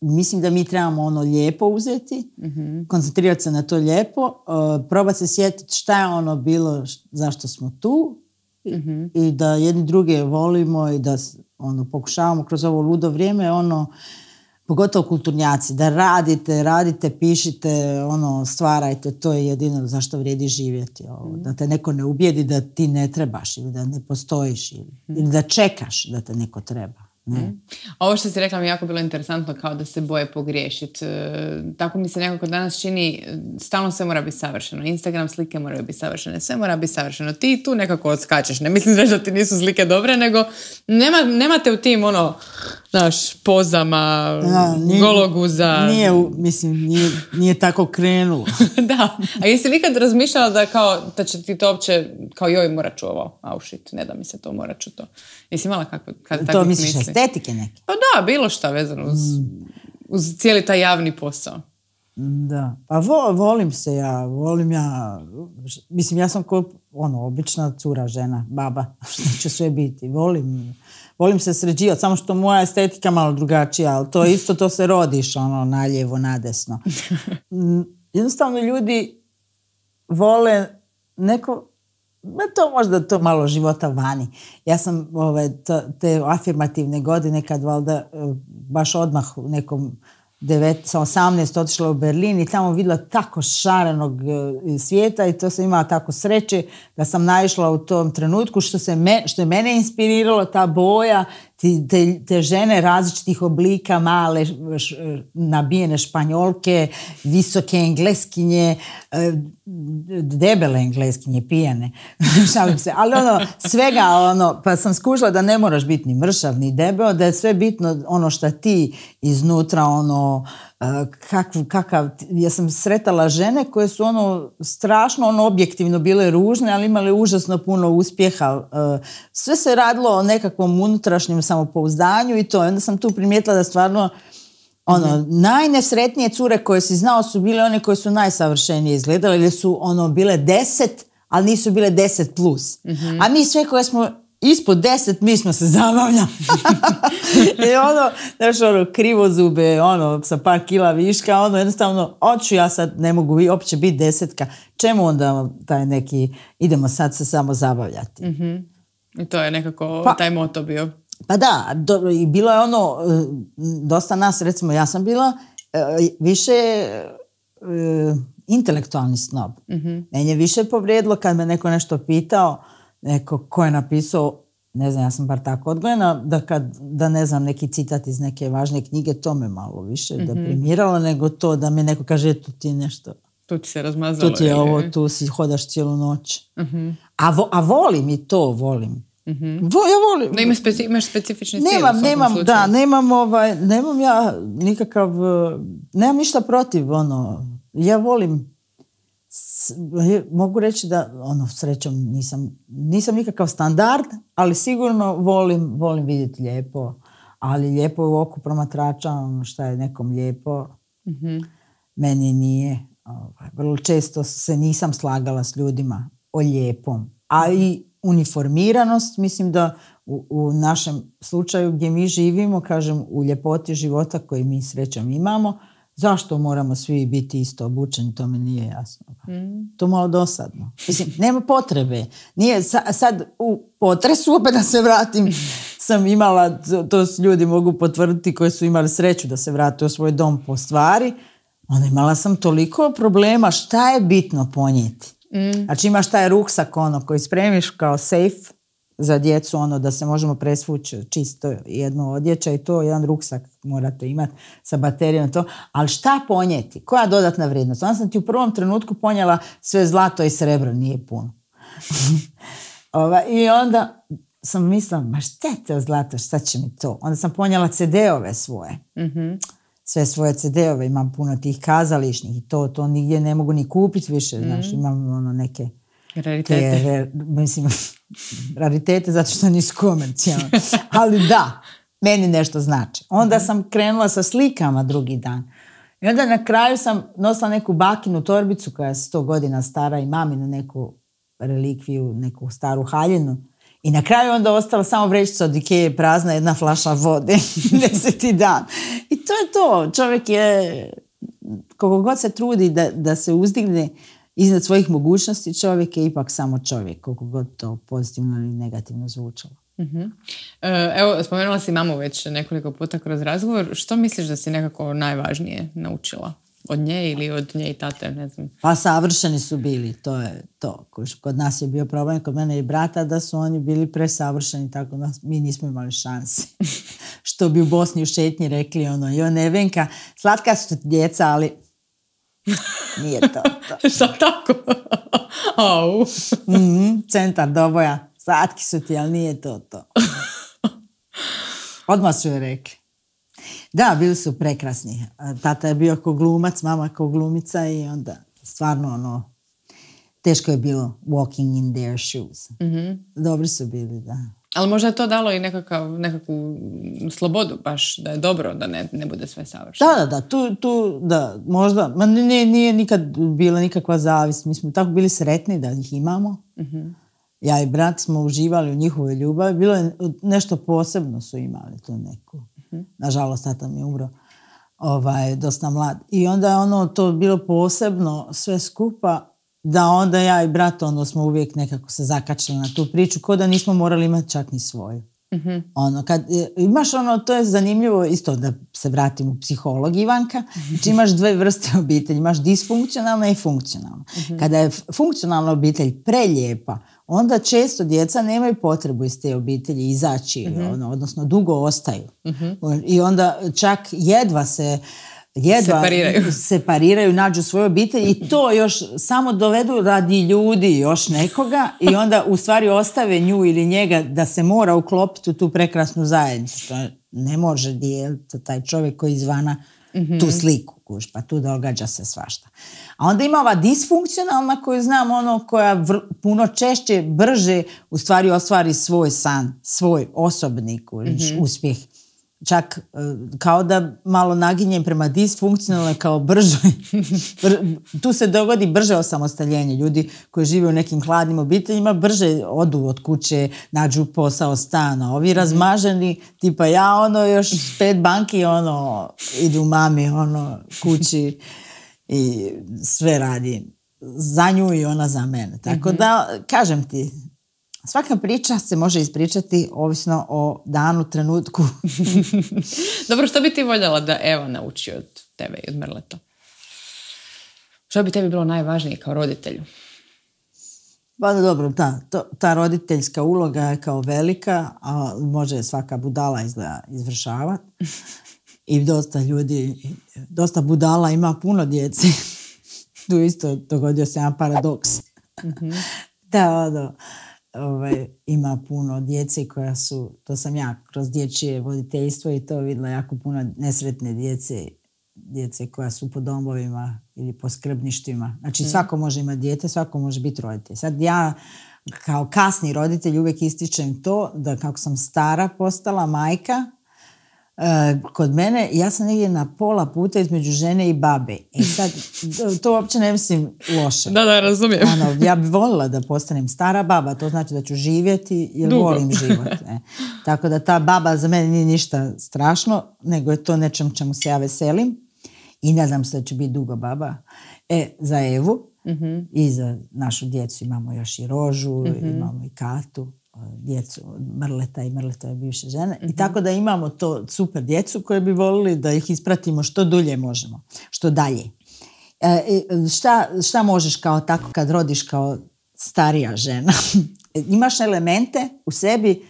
mislim da mi trebamo ono lijepo uzeti, mm koncentrirati se na to lijepo, e, probati se sjetiti šta je ono bilo, zašto smo tu mhm. i da jedni druge volimo i da ono, pokušavamo kroz ovo ludo vrijeme ono pogotovo kulturnjaci, da radite, radite, pišite, ono, stvarajte, to je jedino zašto vrijedi živjeti. Ovo. Mhm. Da te neko ne ubijedi da ti ne trebaš ili da ne postojiš ili, mhm. ili da čekaš da te neko treba. Ovo što si rekla mi jako bilo interesantno kao da se boje pogriješiti. E, tako mi se nekako danas čini e, stalno sve mora biti savršeno. Instagram slike moraju biti savršene. Sve mora biti savršeno. Ti tu nekako odskačeš. Ne mislim da ti nisu slike dobre, nego nemate u tim ono naš pozama, da, nije, Nije, mislim, nije, tako krenulo. (laughs) da. A jesi li ikad razmišljala da kao, će ti to uopće, kao joj mora ču ovo, ne da mi se to mora čuto to. imala kad to Estetike neke. Pa da, bilo šta vezano uz, uz cijeli taj javni posao. Da, pa volim se ja, volim ja, mislim ja sam ko, ono, obična cura, žena, baba, (laughs) što će sve biti, volim, volim se sređivati, samo što moja estetika malo drugačija, ali to isto to se rodiš, ono, naljevo, nadesno. (laughs) Jednostavno ljudi vole neko Ma to možda to malo života vani. Ja sam ovaj, te afirmativne godine kad valda e, baš odmah u nekom 19, 18 otišla u Berlin i tamo vidjela tako šarenog e, svijeta i to sam imala tako sreće da sam naišla u tom trenutku što, se me, što je mene inspiriralo ta boja te, te žene različitih oblika, male, š, nabijene španjolke, visoke engleskinje, e, debele engleskinje, pijane, (laughs) šalim se, ali ono, svega ono, pa sam skužila da ne moraš biti ni mršav, ni debel, da je sve bitno ono što ti iznutra ono, kakav, ja sam sretala žene koje su ono strašno, ono objektivno bile ružne, ali imale užasno puno uspjeha. E, sve se radilo o nekakvom unutrašnjem samopouzdanju i to. onda sam tu primijetila da stvarno ono, mhm. najnesretnije cure koje si znao su bile one koje su najsavršenije izgledale ili su ono bile deset, ali nisu bile deset plus. Mhm. A mi sve koje smo ispod deset mi smo se zabavljali. (laughs) I ono, znaš, ono, krivo zube, ono, sa par kila viška, ono, jednostavno, oću ja sad ne mogu opće biti desetka. Čemu onda taj neki, idemo sad se samo zabavljati? Mhm. I to je nekako pa- taj moto bio. Pa da, i bilo je ono, e, dosta nas, recimo ja sam bila, e, više e, intelektualni snob. Mhm. Meni je više povrijedilo kad me neko nešto pitao, neko ko je napisao, ne znam, ja sam bar tako odgojena, da, kad, da ne znam neki citat iz neke važne knjige, to me malo više mm-hmm. deprimiralo nego to da mi neko kaže tu ti nešto. Tu ti se razmazalo. Tu ti je ovo, tu si hodaš cijelu noć. mm A, a volim i to, volim. mm ja volim. imaš specifični stil nemam, nemam, Da, nemam, ovaj, nemam ja nikakav, eh, nemam ništa protiv, ono, ja volim mogu reći da, ono, srećom nisam, nisam nikakav standard, ali sigurno volim, volim vidjeti lijepo. Ali lijepo u oku promatrača, ono šta je nekom lijepo. mm Meni nije. Ovaj, vrlo često se nisam slagala s ljudima o lijepom. A i uniformiranost, mislim da u, u našem slučaju gdje mi živimo, kažem, u ljepoti života koji mi srećom imamo, Zašto moramo svi biti isto obučeni, to mi nije jasno. Mm. To malo dosadno. Mislim, nema potrebe. Nije sad u potresu, opet da se vratim, (laughs) sam imala, to, to ljudi mogu potvrditi koji su imali sreću da se vrate u svoj dom po stvari, onda imala sam toliko problema šta je bitno ponijeti. Mm. Znači imaš taj ruksak ono koji spremiš kao safe, za djecu ono da se možemo presvući čisto jedno odjeća i to jedan ruksak morate imati sa baterijom to. Ali šta ponijeti? Koja dodatna vrijednost? Onda sam ti u prvom trenutku ponijela sve zlato i srebro, nije puno. (laughs) Ova, I onda sam mislila, ma šta je to zlato, šta će mi to? Onda sam ponijela CD-ove svoje. Mhm. Sve svoje CD-ove, imam puno tih kazališnih i to, to nigdje ne mogu ni kupiti više, mm imam ono neke... Te, mislim, raritete zato što nisu komercijalne Ali da, meni nešto znači. Onda mhm. sam krenula sa slikama drugi dan. I onda na kraju sam nosila neku bakinu torbicu koja je sto godina stara i maminu neku relikviju, neku staru haljinu. I na kraju onda ostala samo vrećica od Ikeje prazna, jedna flaša vode, (laughs) deseti dan. I to je to. Čovjek je, koliko god se trudi da, da se uzdigne, iznad svojih mogućnosti čovjek je ipak samo čovjek, koliko god to pozitivno ili negativno zvučalo. uh Evo, spomenula si mamu već nekoliko puta kroz razgovor. Što misliš da si nekako najvažnije naučila? Od nje ili od nje i tate, ne znam. Pa savršeni su bili, to je to. Kod nas je bio problem, kod mene i brata, da su oni bili presavršeni, tako da mi nismo imali šanse. (laughs) Što bi u Bosni u šetnji rekli, ono, jo, Nevenka, slatka su djeca, ali nije to to. (laughs) Šta tako? (laughs) Au. Mhm, centar doboja. Satki su ti, ali nije to to. (laughs) Odmah su joj rekli. Da, bili su prekrasni. Tata je bio ko glumac, mama ko glumica i onda stvarno ono, teško je bilo walking in their shoes. Mhm. Dobri su bili, da. Ali možda je to dalo i nekakav, nekakvu slobodu baš, da je dobro da ne, ne bude sve savršeno. Da, da, da, tu, tu da, možda, ma nije, nije nikad bila nikakva zavis. mi smo tako bili sretni da ih imamo. Mhm. Ja i brat smo uživali u njihovoj ljubavi, bilo je nešto posebno su imali tu neku. Mhm. Nažalost, tata mi je umro ovaj, dosta mlad. I onda je ono to bilo posebno sve skupa da onda ja i brat onda smo uvijek nekako se zakačili na tu priču, ko da nismo morali imati čak ni svoju. Mhm. Ono, kad e, imaš ono, to je zanimljivo isto da se vratim u psiholog Ivanka, znači imaš dve vrste (laughs) obitelji, imaš disfunkcionalna i funkcionalna. Mhm. Kada je funkcionalna obitelj prelijepa, onda često djeca nemaju potrebu iz te obitelji izaći, mhm. ono, odnosno dugo ostaju. I onda čak jedva se jedva separiraju. (laughs) separiraju, nađu svoju obitelj i to još samo dovedu radi ljudi još nekoga i onda u stvari ostave nju ili njega da se mora uklopiti u tu prekrasnu zajednicu ne može dijeliti taj čovjek koji izvana mhm. tu sliku kuš, pa tu događa se svašta. A onda ima ova disfunkcionalna koju znam ono koja puno češće, brže u stvari ostvari svoj san, svoj osobni kuš, mhm. uspjeh čak e, kao da malo naginjem prema disfunkcionalnoj kao brže. (laughs) tu se dogodi brže osamostaljenje. Ljudi koji žive u nekim hladnim obiteljima brže odu od kuće, nađu posao stana. Ovi mhm. razmaženi, tipa ja ono još pet banki ono idu mami ono kući i sve radi za nju i ona za mene. Tako mhm. da, kažem ti, Svaka priča se može ispričati ovisno o danu, trenutku. (laughs) Dobro, što bi ti voljela da Eva nauči od tebe i od Merleta? Što bi tebi bilo najvažnije kao roditelju? Pa dobro, da, ta roditeljska uloga je kao velika, a može svaka budala izvršavati. I dosta ljudi, dosta budala ima puno djece. (laughs) tu isto dogodio se jedan paradoks. Mhm. da, da ovaj, ima puno djece koja su, to sam ja kroz dječje voditeljstvo i to vidjela jako puno nesretne djece, djece koja su po domovima ili po skrbništima. Znači mm. svako može imati dijete, svako može biti roditelj. Sad ja kao kasni roditelj uvijek ističem to da kako sam stara postala majka, Eh, kod mene, ja sam negdje na pola puta između žene i babe. I e, sad, to uopće ne mislim loše. Da, da, razumijem. Ono, ja bi volila da postanem stara baba, to znači da ću živjeti jer volim život. (laughs) ne Tako da ta baba za mene nije ništa strašno, nego je to nečem čemu se ja veselim. I nadam se da ću biti duga baba. E, za Evu mhm. i za našu djecu imamo još i Rožu, mhm. imamo i Katu djecu Mrleta i je bivše žene. I mhm. tako da imamo to super djecu koje bi volili da ih ispratimo što dulje možemo, što dalje. E, e, šta, šta možeš kao tako kad rodiš kao starija žena? (laughs) Imaš elemente u sebi e,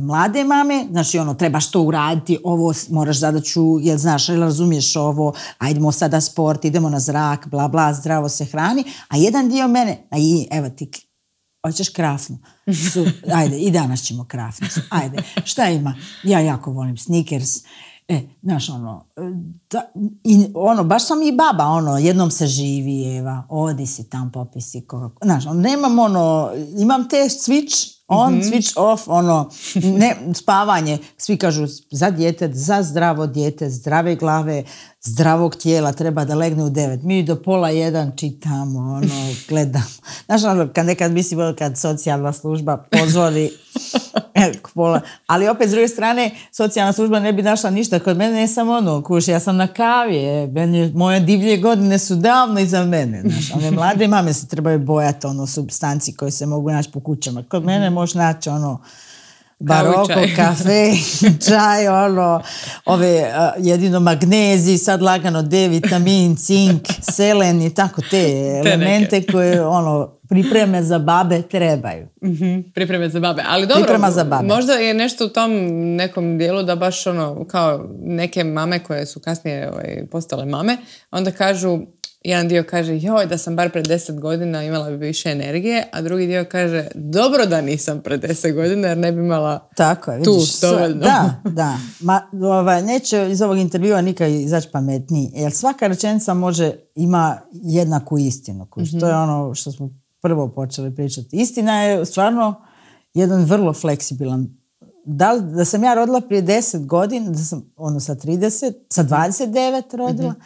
mlade mame, znači ono, trebaš što uraditi, ovo moraš zadaću, jel znaš, jel razumiješ ovo, ajdemo sada sport, idemo na zrak, bla, bla, zdravo se hrani, a jedan dio mene, a i, evo ti Hoćeš krafnu? Su, ajde, i danas ćemo krafnicu. Ajde, šta ima? Ja jako volim sneakers. E, znaš, ono, e, da, i, ono, baš sam i baba, ono, jednom se živi, Eva, odi si tam, popisi, kako, znaš, nemam, ono, imam te switch on, mhm. switch off, ono, ne, spavanje, svi kažu za dijete, za zdravo dijete, zdrave glave, zdravog tijela, treba da legne u devet. Mi do pola jedan čitamo, ono, (laughs) gledamo. Znaš, ono, kad nekad ono, kad socijalna služba pozvoli (laughs) Ali opet s druge strane, socijalna služba ne bi našla ništa. Kod mene ne samo ono, kuš, ja sam na kavi. Meni, moje divlje godine su davno iza mene. Znaš. One mlade mame se trebaju bojati ono, substanci koje se mogu naći po kućama. Kod mene mhm. možeš naći ono, baroko, čaj. kafe, (laughs) čaj, ono, ove, jedino magnezi, sad lagano D, vitamin, cink, selen i tako te, te elemente koje, ono, pripreme za babe trebaju. mm Pripreme za babe. Ali dobro, Priprema za babe. možda je nešto u tom nekom dijelu da baš ono, kao neke mame koje su kasnije ovaj, postale mame, onda kažu jedan dio kaže joj da sam bar pred deset godina imala bi više energije, a drugi dio kaže dobro da nisam pred deset godina jer ne bi imala Tako je, vidiš, Da, da. Ma, ovaj, neće iz ovog intervjua nikad izaći pametniji jer svaka rečenica može ima jednaku istinu. To je mhm. ono što smo prvo počeli pričati. Istina je stvarno jedan vrlo fleksibilan da, li, da sam ja rodila prije deset godina, da sam ono sa 30, sa 29 rodila, mhm.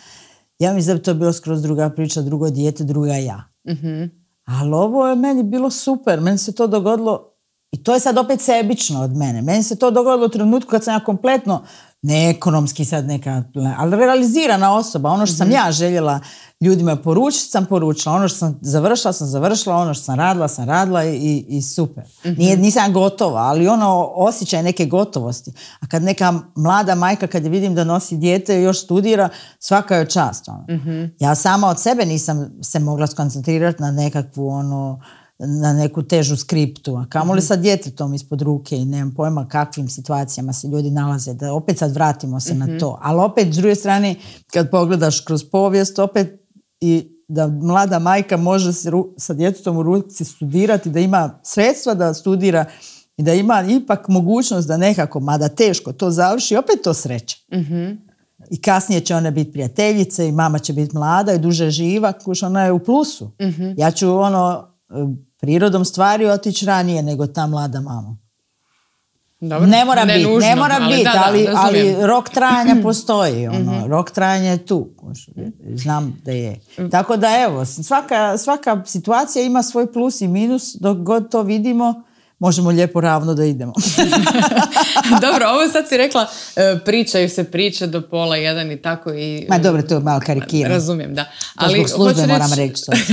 Ja mislim da bi to bilo skroz druga priča, drugo dijete, druga ja. Mm-hmm. Ali ovo je meni bilo super, meni se to dogodilo i to je sad opet sebično od mene. Meni se to dogodilo u trenutku kad sam ja kompletno ne ekonomski sad neka, ali realizirana osoba. Ono što sam mhm. ja željela ljudima poručiti, sam poručila. Ono što sam završila, sam završila. Ono što sam radila, sam radila i, i super. Mhm. Nije, nisam gotova, ali ono osjećaj neke gotovosti. A kad neka mlada majka, kad je vidim da nosi dijete i još studira, svaka je čast. Ono. Mhm. Ja sama od sebe nisam se mogla skoncentrirati na nekakvu onu na neku težu skriptu, a kamoli mhm. sa djetetom ispod ruke i nemam pojma kakvim situacijama se ljudi nalaze, da opet sad vratimo se na mhm. to. Ali opet, s druge strane, kad pogledaš kroz povijest, opet i da mlada majka može sa djetetom u ruci studirati, da ima sredstva da studira i da ima ipak mogućnost da nekako, mada teško to završi, opet to sreće. Mhm. I kasnije će ona biti prijateljice i mama će biti mlada i duže živa, kuš ona je u plusu. Ja ću ono prirodom stvari otići ranije nego ta mlada mama. Dobro, ne mora biti, ne mora biti, ali, ali, rok trajanja (clears throat) postoji. Ono, mhm. Rok trajanja je tu. Znam da je. Mm. Tako da evo, svaka, svaka situacija ima svoj plus i minus dok god to vidimo možemo lijepo ravno da idemo. (laughs) dobro, ovo sad si rekla, e, pričaju se priče do pola jedan i tako i... Ma dobro, to je malo karikirano. Razumijem, da. Ali, zbog službe reći... moram reći. (laughs)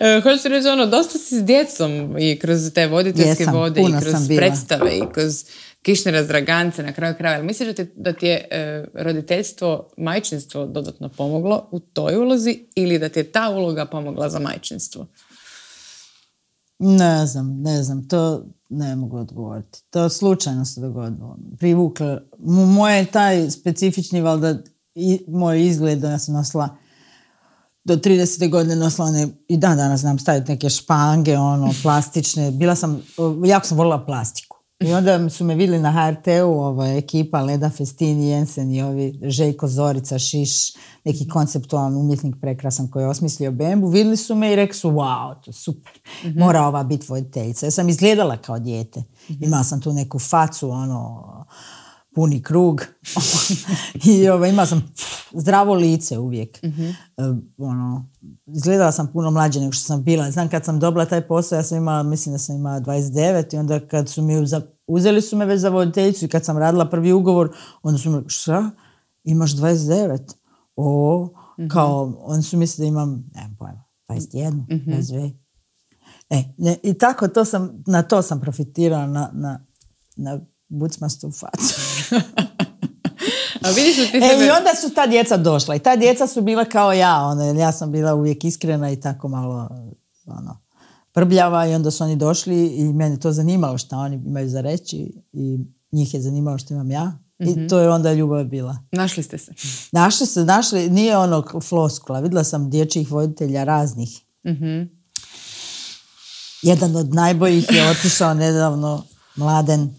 E, hoću reći, ono, dosta si s djecom i kroz te voditeljske vode i kroz predstave i kroz kišne razdragance na kraju krajeva. Misliš da ti, da ti je e, roditeljstvo, majčinstvo dodatno pomoglo u toj ulozi ili da ti je ta uloga pomogla za majčinstvo? Ne znam, ne znam, to ne mogu odgovoriti. To slučajno se dogodilo. Privukla, je taj specifični, valjda, i, moj izgled da ja sam nosila do 30. godine nosila one, i dan danas znam staviti neke špange, ono, plastične. Bila sam, jako sam volila plastiku. I onda su me vidjeli na HRT-u, ovo ovaj, ekipa Leda Festini, Jensen i ovi Željko Zorica, Šiš, neki konceptualni umjetnik prekrasan koji je osmislio bembu. Vidjeli su me i rekli su, wow, to super, mhm. mora ova biti voditeljica. Ja sam izgledala kao dijete. Mhm. Imala sam tu neku facu, ono, puni krug (laughs) i ovaj, sam zdravo lice uvijek. mm Ono, izgledala sam puno mlađe nego što sam bila. Znam kad sam dobila taj posao, ja sam imala, mislim da sam imala 29 i onda kad su mi uzeli su me već za voditeljicu i kad sam radila prvi ugovor, onda su mi šta? Imaš 29? O, mhm. kao, oni su mislili da imam, 21, mhm. e, ne, i tako, to sam, na to sam profitirala, na, na, na facu. (laughs) A vidiš e, I onda su ta djeca došla i ta djeca su bila kao ja, ono, ja sam bila uvijek iskrena i tako malo ono, prbljava i onda su oni došli i mene to zanimalo šta oni imaju za reći i njih je zanimalo što imam ja. I mhm. to je onda ljubav bila. Našli ste se. Našli se, našli, nije onog floskula. Vidjela sam dječjih voditelja raznih. Mhm. Jedan od najboljih je otišao nedavno, mladen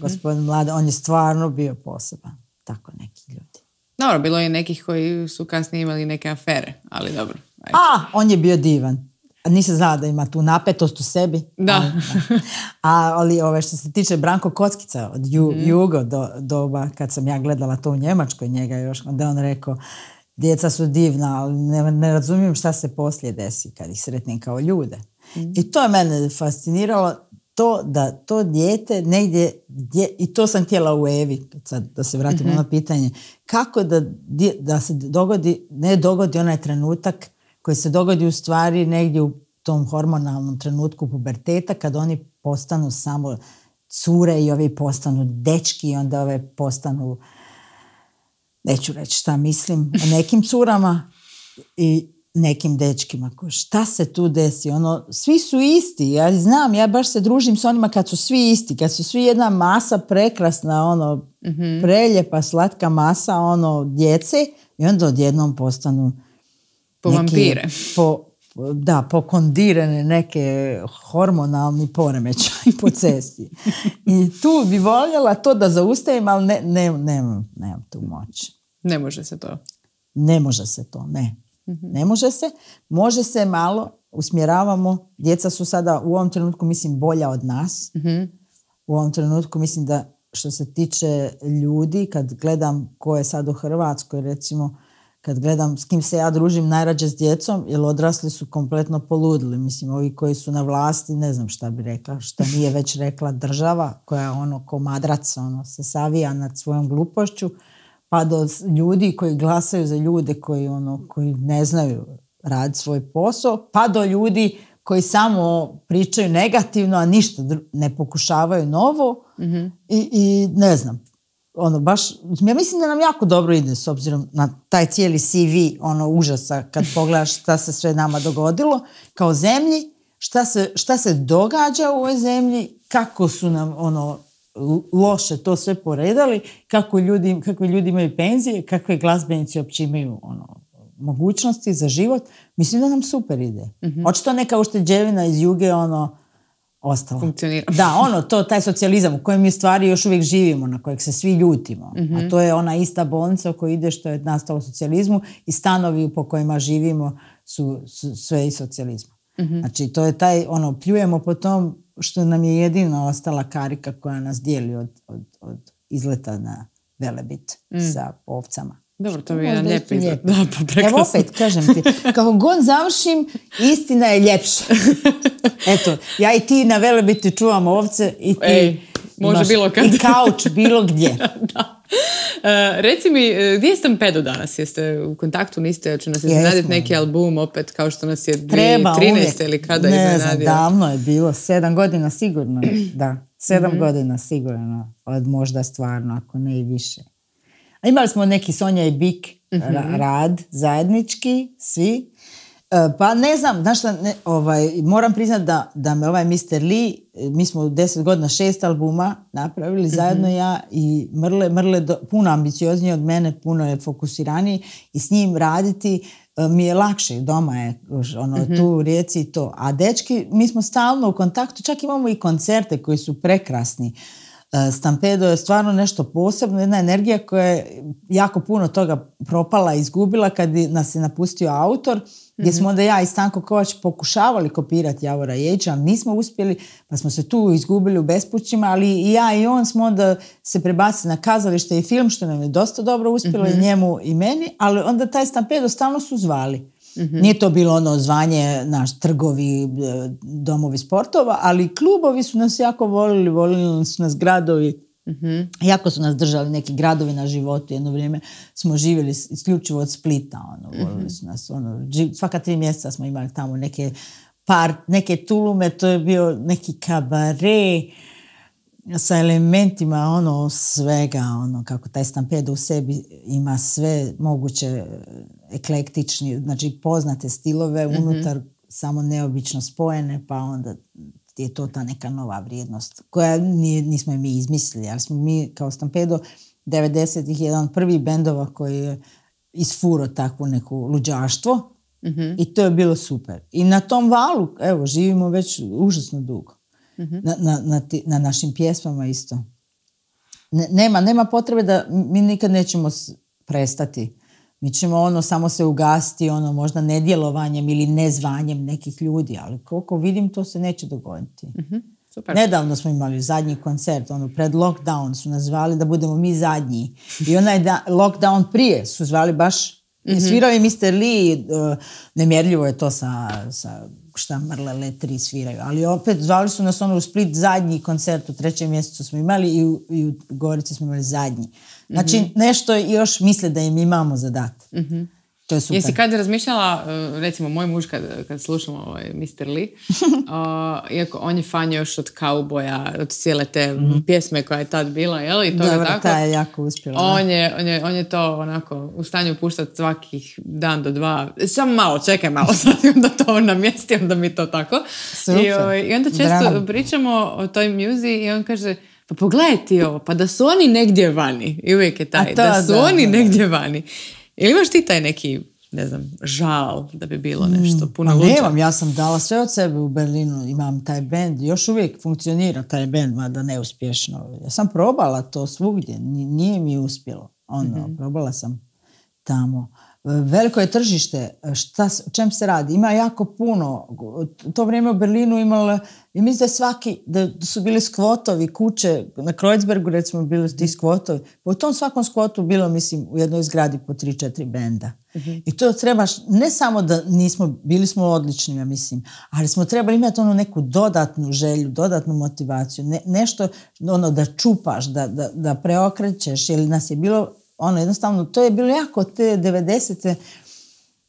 gospodin Mlade, on je stvarno bio poseban. Tako neki ljudi. Dobro, bilo je nekih koji su kasnije imali neke afere, ali dobro. Ajde. A, on je bio divan. Nisam znala da ima tu napetost u sebi. Da. Ali, (laughs) A, ali ove, što se tiče Branko Kockica od mhm. Jugo do, doba, kad sam ja gledala to u Njemačkoj njega još, onda on rekao djeca su divna, ali ne, razumijem šta se poslije desi kad ih sretnim kao ljude. Mhm. I to je mene fasciniralo to da to dijete negdje, i to sam htjela u Evi, sad da se vratimo na mhm. ono pitanje, kako da, da se dogodi, ne dogodi onaj trenutak koji se dogodi u stvari negdje u tom hormonalnom trenutku puberteta kad oni postanu samo cure i ovi postanu dečki i onda ove postanu neću reći šta mislim o nekim curama i nekim dečkima. Šta se tu desi? Ono, svi su isti. Ja znam, ja baš se družim s onima kad su svi isti. Kad su svi jedna masa prekrasna, ono, mhm. preljepa, slatka masa, ono, djece. I onda odjednom postanu po neki, vampire. Po, da, pokondirane neke hormonalni poremećaj po cesti. I tu bi voljela to da zaustavim, ali ne, ne, nemam tu moć. Ne može se to. Ne može se to, ne. Ne može se. Može se malo, usmjeravamo. Djeca su sada u ovom trenutku, mislim, bolja od nas. U ovom trenutku mislim da što se tiče ljudi, kad gledam ko je sad u Hrvatskoj, recimo, kad gledam s kim se ja družim najrađe s djecom, jer odrasli su kompletno poludili. Mislim, ovi koji su na vlasti, ne znam šta bi rekla, šta nije već rekla država, koja ono komadrac ono, se savija nad svojom glupošću pa do ljudi koji glasaju za ljude koji, ono, koji ne znaju raditi svoj posao, pa do ljudi koji samo pričaju negativno, a ništa ne pokušavaju novo mhm. I, i ne znam, ono baš, ja mislim da nam jako dobro ide s obzirom na taj cijeli CV ono užasa kad (laughs) pogledaš šta se sve nama dogodilo kao zemlji, šta se, šta se događa u ovoj zemlji, kako su nam ono loše to sve poredali, kako ljudi, kakve ljudi imaju penzije, kakve glazbenici uopće imaju ono, mogućnosti za život, mislim da nam super ide. Mm-hmm. Očito neka ušteđevina iz juge ono ostalo Funkcionira. Da, ono, to, taj socijalizam u kojem mi stvari još uvijek živimo, na kojeg se svi ljutimo. A mhm. to je ona ista bolnica u kojoj ide što je nastalo u socijalizmu i stanovi po kojima živimo su, sve i socijalizma. Mhm. Znači, to je taj, ono, pljujemo po tom što nam je jedina ostala karika koja nas dijeli od, od, od izleta na Velebit mm. sa ovcama. Dobro, to bi jedan lijep pa Evo opet, kažem ti, kako god završim, istina je ljepša. (laughs) Eto, ja i ti na velebiti čuvam ovce i ti može bilo kad. i kauč bilo gdje. (laughs) da. (laughs) E, reci mi, e, gdje pedo danas? Jeste u kontaktu, niste, ja ću nas iznenaditi neki album opet kao što nas je 2013. ili kada ne znam, davno je bilo, sedam godina sigurno, (clears throat) da. Sedam mhm. godina sigurno, od možda stvarno, ako ne i više. Imali smo neki Sonja i Bik mhm. rad zajednički, svi, E, pa ne znam, ovaj, moram priznat da, da me ovaj Mr. Lee, e, mi smo deset godina šest albuma napravili mhm. zajedno ja i Mrle, Mrle puno ambicioznije od mene, puno je fokusiraniji i s njim raditi e, mi je lakše, doma je ono, mhm. tu u Rijeci i to. A dečki, mi smo stalno u kontaktu, čak imamo i koncerte koji su prekrasni. Stampedo je stvarno nešto posebno, jedna energija koja je jako puno toga propala, izgubila kad nas je napustio autor – gdje mhm. smo onda ja i Stanko Kovač pokušavali kopirati Javora jeća, ali nismo uspjeli, pa smo se tu izgubili u bespućima, ali i ja i on smo onda se prebacili na kazalište i film, što nam je dosta dobro uspjelo i mhm. njemu i meni, ali onda taj stampedo stalno su zvali. Mhm. Nije to bilo ono zvanje, naš, trgovi, e, domovi sportova, ali klubovi su nas jako volili, volili su nas gradovi Mhm. Jako su nas držali neki gradovi na životu. Jedno vrijeme smo živjeli isključivo od Splita. Ono, mm nas, ono, svaka tri mjeseca smo imali tamo neke, par, neke tulume. To je bio neki kabare sa elementima ono svega, ono kako taj stampedo u sebi ima sve moguće e, eklektični, znači poznate stilove mhm. unutar samo neobično spojene, pa onda je to ta neka nova vrijednost koja nismo mi izmislili, ali smo mi kao Stampedo 90-ih jedan od prvih bendova koji je isfuro takvo neku luđaštvo mhm. i to je bilo super. I na tom valu, evo, živimo već užasno dugo. Mhm. Na, na, na, na, našim pjesmama isto. nema, nema potrebe da mi nikad nećemo prestati mi ćemo ono samo se ugasti ono možda nedjelovanjem ili nezvanjem nekih ljudi, ali koliko vidim to se neće dogoditi. mm Nedavno smo imali zadnji koncert, ono pred lockdown su nazvali da budemo mi zadnji. I onaj da, lockdown prije su zvali baš Mm-hmm. Svirao je Mr. Lee, uh, nemjerljivo je to sa, sa šta mrle letri sviraju, ali opet zvali su nas ono u Split zadnji koncert u trećem mjesecu smo imali i u, i u smo imali zadnji. Znači, mhm. nešto još misle da im imamo zadat. mm To je super. Jesi kad razmišljala, e, recimo moj muž kad, kad slušamo ovaj Mr. Lee, uh, (laughs) iako on je fan još od kauboja, od cijele te mhm. pjesme koja je tad bila, jel? I toga Dobro, ta je jako uspjela. On je, on, je, on je to onako u stanju puštati svakih dan do dva. Samo malo, čekaj malo (laughs) sad da to namjesti, onda mi to tako. Super. I, ovaj, I onda često Bravo. pričamo o toj muzi i on kaže, pa pogledaj ti ovo, pa da su oni negdje vani. I uvijek je taj, da su oni negdje vani. Ili imaš ti taj neki ne znam, žal da bi bilo hmm, nešto mm, puno pa luđe. ja sam dala sve od sebe u Berlinu, imam taj bend, još uvijek funkcionira taj bend, mada neuspješno. Ja sam probala to svugdje, nije mi uspjelo. Ono, mhm. probala sam tamo. Veliko je tržište, e, šta, čem se radi? Ima jako puno, to vrijeme u Berlinu imalo, i mislim da svaki, da su bili skvotovi, kuće, na Kreuzbergu recimo bili ti mhm. skvotovi, u tom svakom skvotu bilo mislim u jednoj zgradi po tri, četiri benda. Mhm. I to trebaš, ne samo da nismo, bili smo odlični, ja mislim, ali smo trebali imati onu neku dodatnu želju, dodatnu motivaciju, ne, nešto ono da čupaš, da, da, da preokrećeš, jer nas je bilo ono, jednostavno, to je bilo jako te 90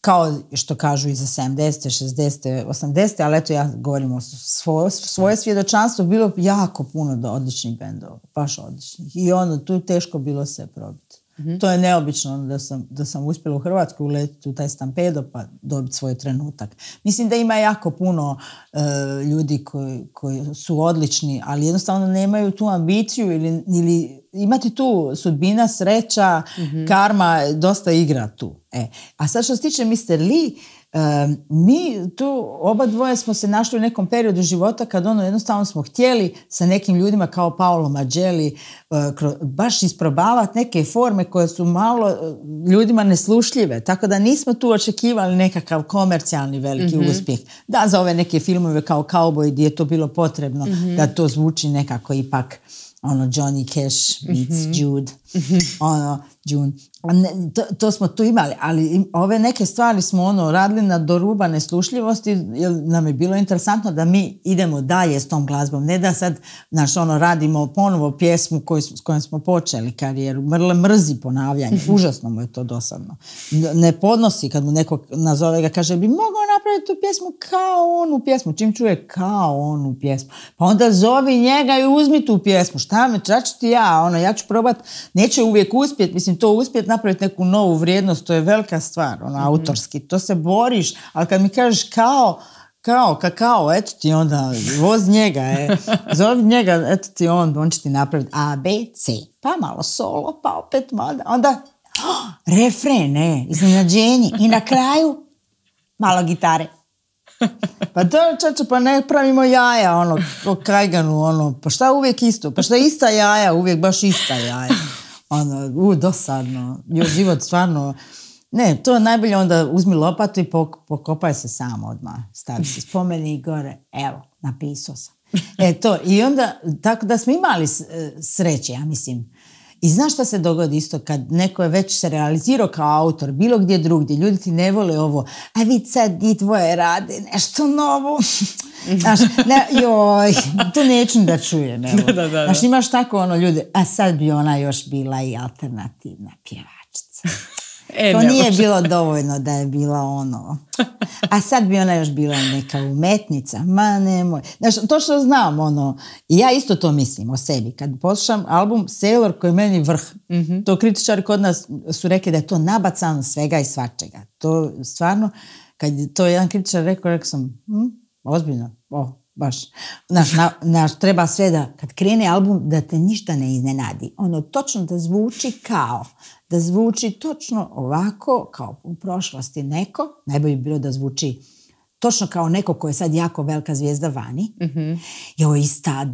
kao što kažu i za 70. 60. 80. ali eto ja govorim o svoje, svjedočanstvo, bilo jako puno do odličnih bendova, baš odličnih. I ono, tu teško bilo se probiti. Mhm. To je neobično ono da sam, da sam uspjela u Hrvatsku uletiti u taj stampedo pa dobiti svoj trenutak. Mislim da ima jako puno eh, ljudi koji, koji su odlični, ali jednostavno nemaju tu ambiciju ili, ili imati tu sudbina, sreća, mhm. karma, dosta igra tu. E. A sad što se tiče Mr. Lee, mi tu oba dvoje smo se našli u nekom periodu života kad ono jednostavno smo htjeli sa nekim ljudima kao Paolo Mađeli eh, baš isprobavati neke forme koje su malo eh, ljudima neslušljive tako da nismo tu očekivali nekakav komercijalni veliki mhm. uspjeh da za ove neke filmove kao Cowboy gdje je to bilo potrebno mhm. da to zvuči nekako ipak ono Johnny Cash meets mhm. Jude Mhm. ono, to, smo tu imali, ali ove neke stvari smo ono radili na dorubane neslušljivosti, jer nam je bilo interesantno da mi idemo dalje s tom glazbom, ne da sad, naš ono, radimo ponovo pjesmu s kojom smo počeli karijeru, mrle mrzi ponavljanje, mhm. užasno mu je to dosadno. Ne podnosi kad mu neko nazove ga, kaže, bi mogao napraviti tu pjesmu kao onu pjesmu, čim čuje kao onu pjesmu. Pa onda zovi njega i uzmi tu pjesmu, šta me, čači ti ja, ono, ja ću probati neće uvijek uspjet, mislim to uspjet napraviti neku novu vrijednost, to je velika stvar, ono, mhm. autorski, to se boriš, ali kad mi kažeš kao, kao, kakao, eto ti onda, voz njega, e. (laughs) zove njega, eto ti on, on će ti napraviti A, B, C, pa malo solo, pa opet malo, onda oh, refren, e, iznenađenje i na kraju malo gitare. Pa to čače, pa ne pravimo jaja, ono, o kajganu, ono, pa šta uvijek isto, pa šta ista jaja, uvijek baš ista jaja ono, u, dosadno, još život stvarno, ne, to je najbolje onda uzmi lopatu i pokopaj se sam odmah, stavi se spomeni i gore, evo, napisao sam. E to, i onda, tako da smo imali e, sreće, ja mislim, i znaš šta se dogodi isto kad neko je već se realizirao kao autor, bilo gdje drugdje, ljudi ti ne vole ovo, a vi sad i tvoje rade nešto novo. Mhm. ne, joj, to neću da čuje. (laughs) Evo. Da, Znaš, imaš tako ono ljude, a sad bi ona još bila i alternativna pjevačica. (laughs) E, to nije bilo dovoljno da je bila ono. A sad bi ona još bila neka umetnica. Ma nemoj. Znaš, to što znam, ono, ja isto to mislim o sebi. Kad poslušam album Sailor koji je meni vrh, mhm. to kritičari kod nas su rekli da je to nabacano svega i svačega. To stvarno, kad je to jedan kritičar rekao, rekao sam, hm, ozbiljno, o, baš. Naš, treba sve da, kad krene album, da te ništa ne iznenadi. Ono, točno da zvuči kao da zvuči točno ovako kao u prošlosti neko, najbolje bi bilo da zvuči točno kao neko ko je sad jako velika zvijezda vani, mm-hmm. je ista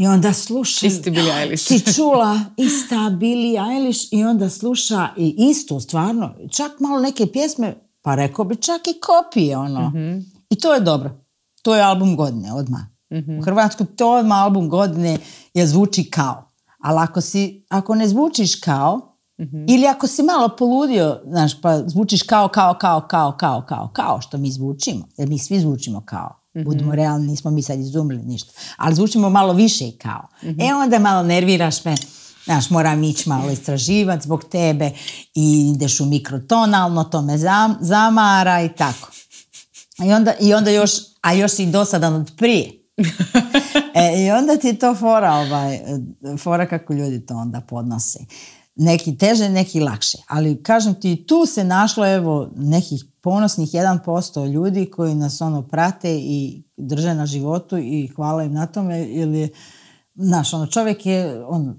I onda sluša Isti Eilish. Si (laughs) čula ista Billie Eilish i onda sluša i istu stvarno, čak malo neke pjesme, pa rekao bi čak i kopije ono. Mhm. I to je dobro. To je album godine odmah. Mhm. U Hrvatskoj to odmah album godine je zvuči kao. Ali ako, ako ne zvučiš kao, Mhm. Ili ako si malo poludio, znaš, pa zvučiš kao, kao, kao, kao, kao, kao, kao, što mi zvučimo. Jer mi svi zvučimo kao. Mhm. Budimo realni, nismo mi sad izumrli ništa. Ali zvučimo malo više i kao. Mhm. E onda malo nerviraš me. Znaš, moram ići malo istraživati zbog tebe i ideš u mikrotonalno, to me zamara i tako. I onda, još, a još si dosadan od prije. (laughs) e, I onda ti to fora, ovaj, fora kako ljudi to onda podnose neki teže, neki lakše. Ali kažem ti, tu se našlo evo nekih ponosnih 1% ljudi koji nas ono prate i drže na životu i hvala im na tome jer je, ono, čovjek je, on,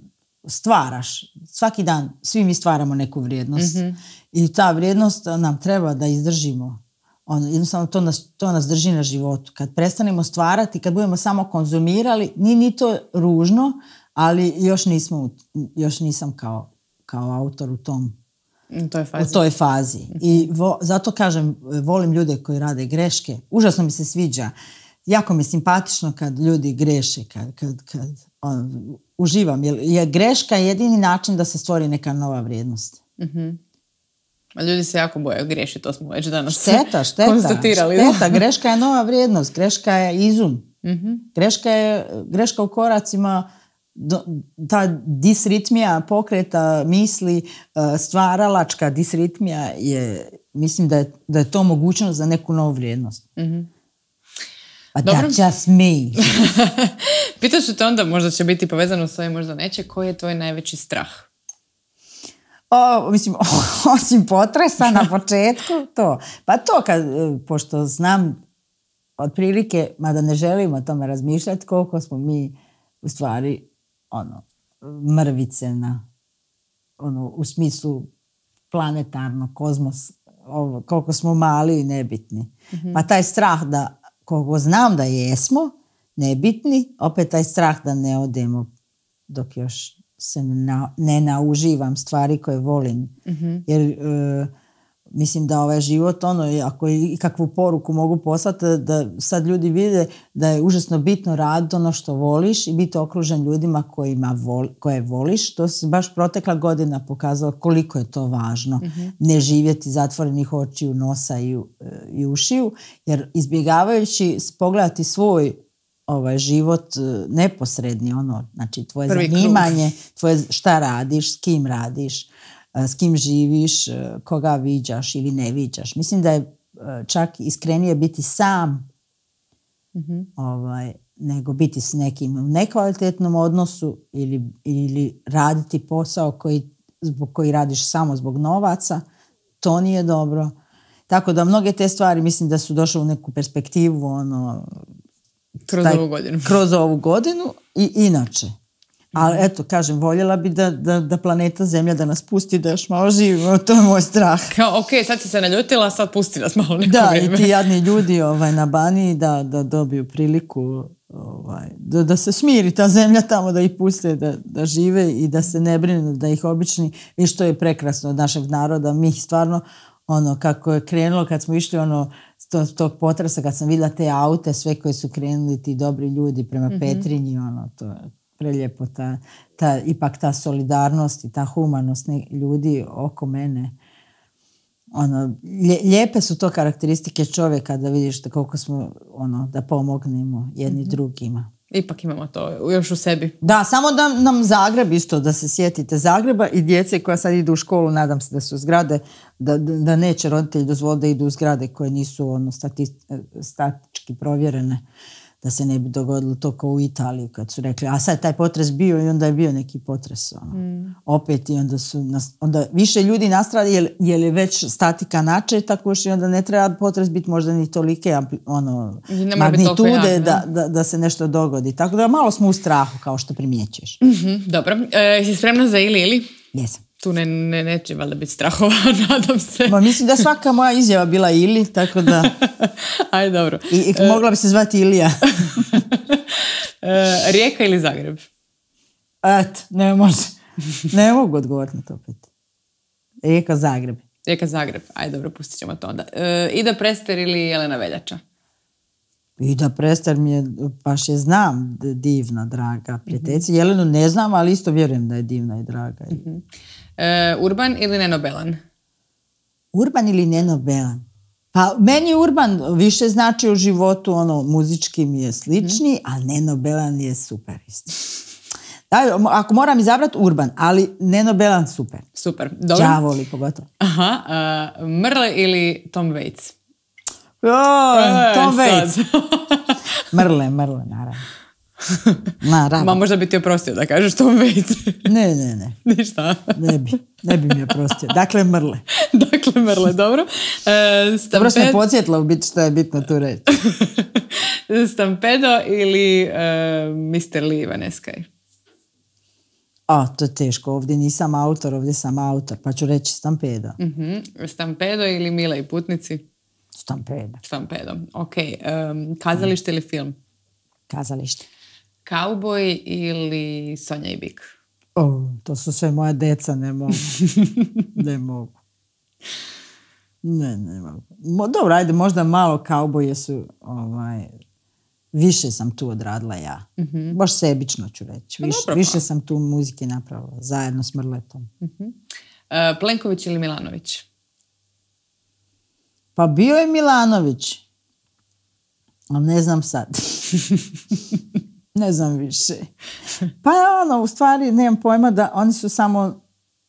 stvaraš. Svaki dan svi mi stvaramo neku vrijednost. Mhm. I ta vrijednost nam treba da izdržimo. Ono, jednostavno to nas, to nas drži na životu. Kad prestanemo stvarati, kad budemo samo konzumirali, ni, ni to ružno, ali još, nismo, još nisam kao kao autor u tom u toj fazi. Mhm. I zato kažem, volim ljude koji rade greške. Užasno mi se sviđa. Jako mi je simpatično kad ljudi greše, kad, uživam. Jer, greška je jedini način da se stvori neka nova vrijednost. Mhm. ljudi se jako boje greši. to smo već danas šteta, šteta, (laughs) Šteta, greška je nova vrijednost, greška je izum. Mhm. Greška je greška u koracima ta disritmija pokreta misli, e, stvaralačka disritmija je, mislim da je, da je to mogućnost za neku novu vrijednost. Mm-hmm. a pa just me. (laughs) Pitaš te onda, možda će biti povezano s ovim, možda neće, koji je tvoj najveći strah? O, mislim, (laughs) osim potresa na početku, to. Pa to, kad, e, pošto znam otprilike, mada ne želimo o tome razmišljati, koliko smo mi u stvari ono, mrvice na, ono, u smislu planetarno, kozmos, ovo, koliko smo mali i nebitni. mm Pa taj strah da, koliko znam da jesmo, nebitni, opet taj strah da ne odemo dok još se ne nauživam stvari koje volim. Mhm. Jer e, mislim da ovaj život, ono, ako i kakvu poruku mogu poslati, eh, da sad ljudi vide da je užasno bitno raditi ono što voliš i biti okružen ljudima kojima koje voliš. To se baš protekla godina pokazala koliko je to važno. Mhm. Ne živjeti zatvorenih očiju, nosa i, eh, i ušiju, jer izbjegavajući pogledati svoj ovaj život eh, neposredni ono znači tvoje zanimanje tvoje šta radiš s kim radiš E, s kim živiš, e, koga viđaš ili ne viđaš. Mislim da je e, čak iskrenije biti sam mhm. ovaj, nego biti s nekim u nekvalitetnom odnosu ili, raditi posao koji, zbog koji radiš samo zbog novaca. To nije dobro. Tako da mnoge te stvari mislim da su došle u neku perspektivu ono, kroz ovu godinu. Kroz ovu godinu i inače. Ali mhm. eto, kažem, voljela bi da, da, da planeta Zemlja da nas pusti, da još malo živimo, (laughs) to je moj strah. Kao, ok, sad si se naljutila, sad pusti nas malo neko Da, i ti jadni (laughs) ljudi ovaj, na Baniji da, da dobiju priliku ovaj, da, se smiri ta zemlja tamo, da ih puste da, da žive i da se ne brinu, da ih obični, i što je prekrasno od našeg naroda, mi stvarno, ono, kako je krenulo, kad smo išli, ono, tog potresa, kad sam vidjela te aute, sve koje su krenuli ti dobri ljudi prema mm Petrinji, ono, to, Prelijepo ta, ta, ipak ta solidarnost i ta humanost ljudi oko mene. Ono, lijepe su to karakteristike čovjeka da vidiš da koliko smo ono, da pomognemo jedni mhm. drugima. Ipak imamo to još u sebi. Da, samo da nam Zagreb isto, da se sjetite Zagreba i djece koja sad idu u školu, nadam se da su zgrade, da, da neće roditelji dozvoliti da idu u zgrade koje nisu ono, statički provjerene da se ne bi dogodilo to kao u Italiji kad su rekli a sad taj potres bio i onda je bio neki potres. Ono. Mm. Opet i onda su onda više ljudi nastrada jer, jer je već statika tako što i onda ne treba potres biti možda ni tolike ono, magnitude da, da, da, se nešto dogodi. Tako da malo smo u strahu kao što primjećuješ. mm dobro. E, si spremna za ili ili? Jesam tu ne, ne, neće valjda biti strahova, (laughs) nadam se. Ma mislim da svaka moja izjava bila ili, tako da... (laughs) Aj, dobro. I, e, mogla bi se zvati Ilija. (laughs) E, Rijeka ili Zagreb? At ne može. Ne mogu odgovoriti na to pet. Rijeka Zagreb. Rijeka Zagreb. Aj, dobro, pustit ćemo to onda. E, Ida Prester ili Jelena Veljača? Ida Prestar mi je, baš je znam, divna, draga prijateljica. mm Jelenu ne znam, ali isto vjerujem da je divna i draga. mm E, urban ili nenobelan? Urban ili nenobelan? Pa meni urban više znači u životu, ono, muzički mi je slični, mm. a nenobelan je super isto. Da, ako moram izabrati urban, ali nenobelan super. Super, dobro. Đavoli pogotovo. Aha, e, Mrle ili Tom Waits? Tom Waits. mrle, mrle, naravno. Ma možda bi ti oprostio da kažeš to već ne, ne, ne. (laughs) Ništa. ne bi, ne bi mi oprostio. Dakle, mrle. (laughs) dakle, mrle, dobro. E, Dobro sam podsjetila u biti što je bitno tu reći. (laughs) Stampedo ili e, Mr. Lee Vaneskaj? A, to je teško. Ovdje nisam autor, ovdje sam autor. Pa ću reći Stampedo. Mhm. Stampedo ili Mila i putnici? Stampedo. Stampedo, ok. kazalište ili film? Kazalište. Cowboy ili Sonja i Bik? O, to su sve moja deca, ne mogu. (laughs) ne mogu. Ne, ne mogu. dobro, ajde, možda malo kauboje su, ovaj, više sam tu odradila ja. mm Baš sebično ću reći. Pa više pa. sam tu muzike napravila, zajedno s Mrletom. Mhm. E, Plenković ili Milanović? Pa bio je Milanović. Ali ne znam sad. (laughs) ne znam više. Pa ono, u stvari nemam pojma da oni su samo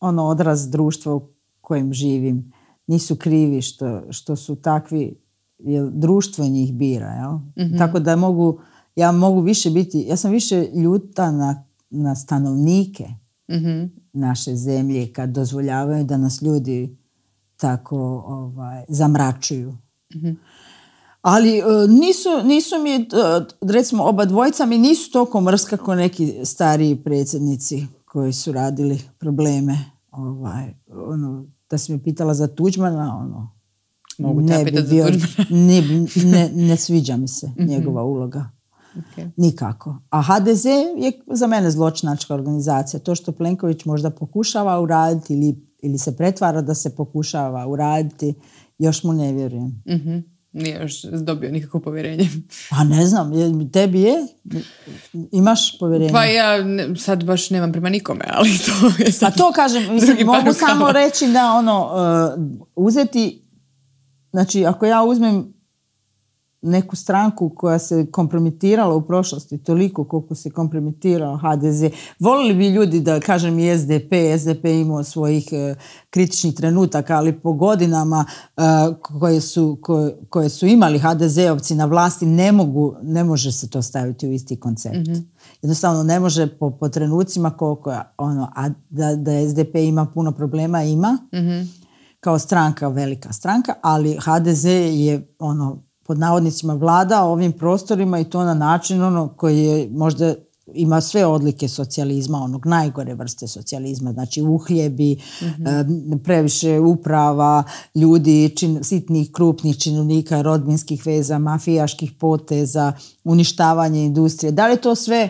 ono odraz društva u kojem živim. Nisu krivi što, što su takvi, jer društvo njih bira. Jel? Mhm. Tako da mogu, ja mogu više biti, ja sam više ljuta na, na stanovnike mhm. naše zemlje kad dozvoljavaju da nas ljudi tako ovaj, zamračuju. mm ali e, nisu, nisu mi, e, recimo oba dvojca mi nisu toliko mrska kao neki stariji predsjednici koji su radili probleme. Ovaj, ono, da si me pitala za Tuđmana, ono, Mogu (laughs) ne, bi bio, ne, ne, sviđa mi se mhm. njegova uloga. Nikako. A HDZ je za mene zločinačka organizacija. To što Plenković možda pokušava uraditi ili, ili se pretvara da se pokušava uraditi, još mu ne vjerujem. Mhm nije još dobio nikakvo povjerenje. Pa ne znam, tebi je? Imaš povjerenje? Pa ja sad baš nemam prema nikome, ali (laughs) to je sad... A pa to kažem, mislim, mogu samo reći da ono, e, uzeti, znači ako ja uzmem neku stranku koja se kompromitirala u prošlosti toliko koliko se kompromitirao HDZ. Volili bi ljudi da kažem i SDP, SDP imao svojih e, kritičnih trenutaka, ali po godinama e, koje, su, imali HDZ-ovci na vlasti ne mogu, ne može se to staviti u isti koncept. Mhm. Jednostavno ne može po, po trenucima koliko je ono, a da, SDP ima puno problema, ima. Mhm. Kao stranka, velika stranka, ali HDZ je ono pod navodnicima vlada ovim prostorima i to na način ono koji je možda ima sve odlike socijalizma, onog najgore vrste socijalizma, znači uhljebi, mm previše uprava, ljudi, sitnih, krupnih činovnika, rodbinskih veza, mafijaških poteza, uništavanje industrije. Da li to sve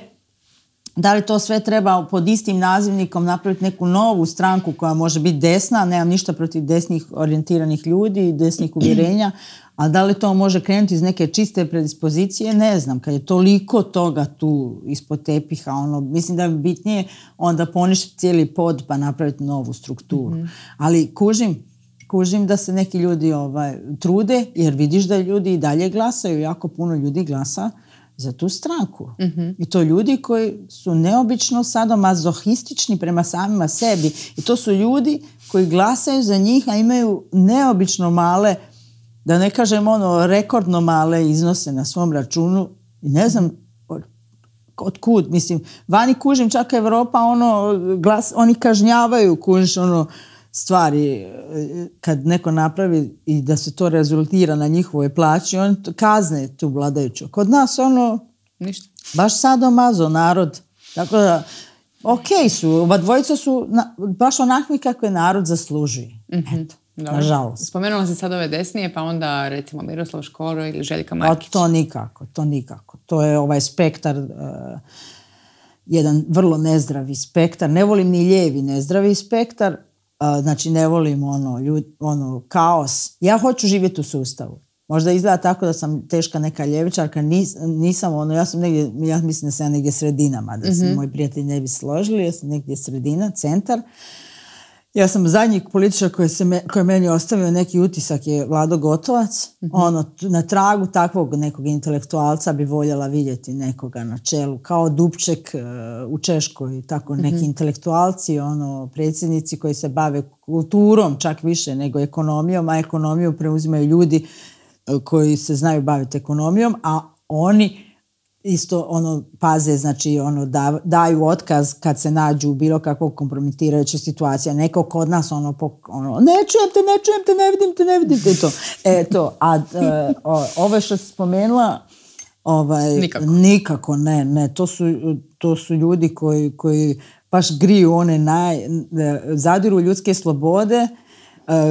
da li to sve treba pod istim nazivnikom napraviti neku novu stranku koja može biti desna, nemam ništa protiv desnih orijentiranih ljudi desnih uvjerenja, a da li to može krenuti iz neke čiste predispozicije, ne znam. Kad je toliko toga tu ispod tepiha, ono, mislim da je bitnije onda poništiti cijeli pod pa napraviti novu strukturu. Mhm. Ali kužim, kužim da se neki ljudi ovaj, trude, jer vidiš da ljudi i dalje glasaju, jako puno ljudi glasa za tu stranku. Mhm. I to ljudi koji su neobično sadomazohistični prema samima sebi. I to su ljudi koji glasaju za njih, a imaju neobično male da ne kažem ono rekordno male iznose na svom računu i ne znam od kud, mislim, vani kužim čak Europa, ono, oni kažnjavaju, kužiš, ono, stvari e, kad neko napravi i da se to rezultira na njihovoj plaći, oni kazne tu vladajuću. Kod nas ono, Ništa. baš sadomazo narod. Tako da, ok su, oba dvojica su baš onakvi kakve narod zaslužuje. Mhm. Eto. Dobro. Nažalost. Spomenula si sad ove desnije, pa onda recimo Miroslav Škoro ili Željka pa Markić. to nikako, to nikako. To je ovaj spektar, e, jedan vrlo nezdravi spektar. Ne volim ni lijevi nezdravi spektar, e, znači ne volim ono, ono kaos. Ja hoću živjeti u sustavu. Možda izgleda tako da sam teška neka ljevičarka, Nis, nisam ono, ja sam negdje, ja mislim da sam ja negdje sredina, mada se mhm. moji prijatelji ne bi složili, ja sam negdje sredina, centar. Ja sam zadnji političar koji, se meni ostavio neki utisak je Vlado Gotovac. Mhm. Ono, na tragu takvog nekog intelektualca bi voljela vidjeti nekoga na čelu. Kao Dubček e, u Češkoj, tako neki mhm. intelektualci, ono, predsjednici koji se bave kulturom čak više nego ekonomijom, a ekonomiju preuzimaju ljudi e, koji se znaju baviti ekonomijom, a oni isto ono paze, znači ono daju otkaz kad se nađu u bilo kakvo kompromitirajuće situacija. Neko kod nas ono, ono ne čujem te, ne čujem te, ne vidim te, ne vidim te, to. eto a ove ovo što si spomenula, ovaj, nikako. ne, ne, to su, to su ljudi koji, koji baš griju one naj, e, zadiru ljudske slobode, e,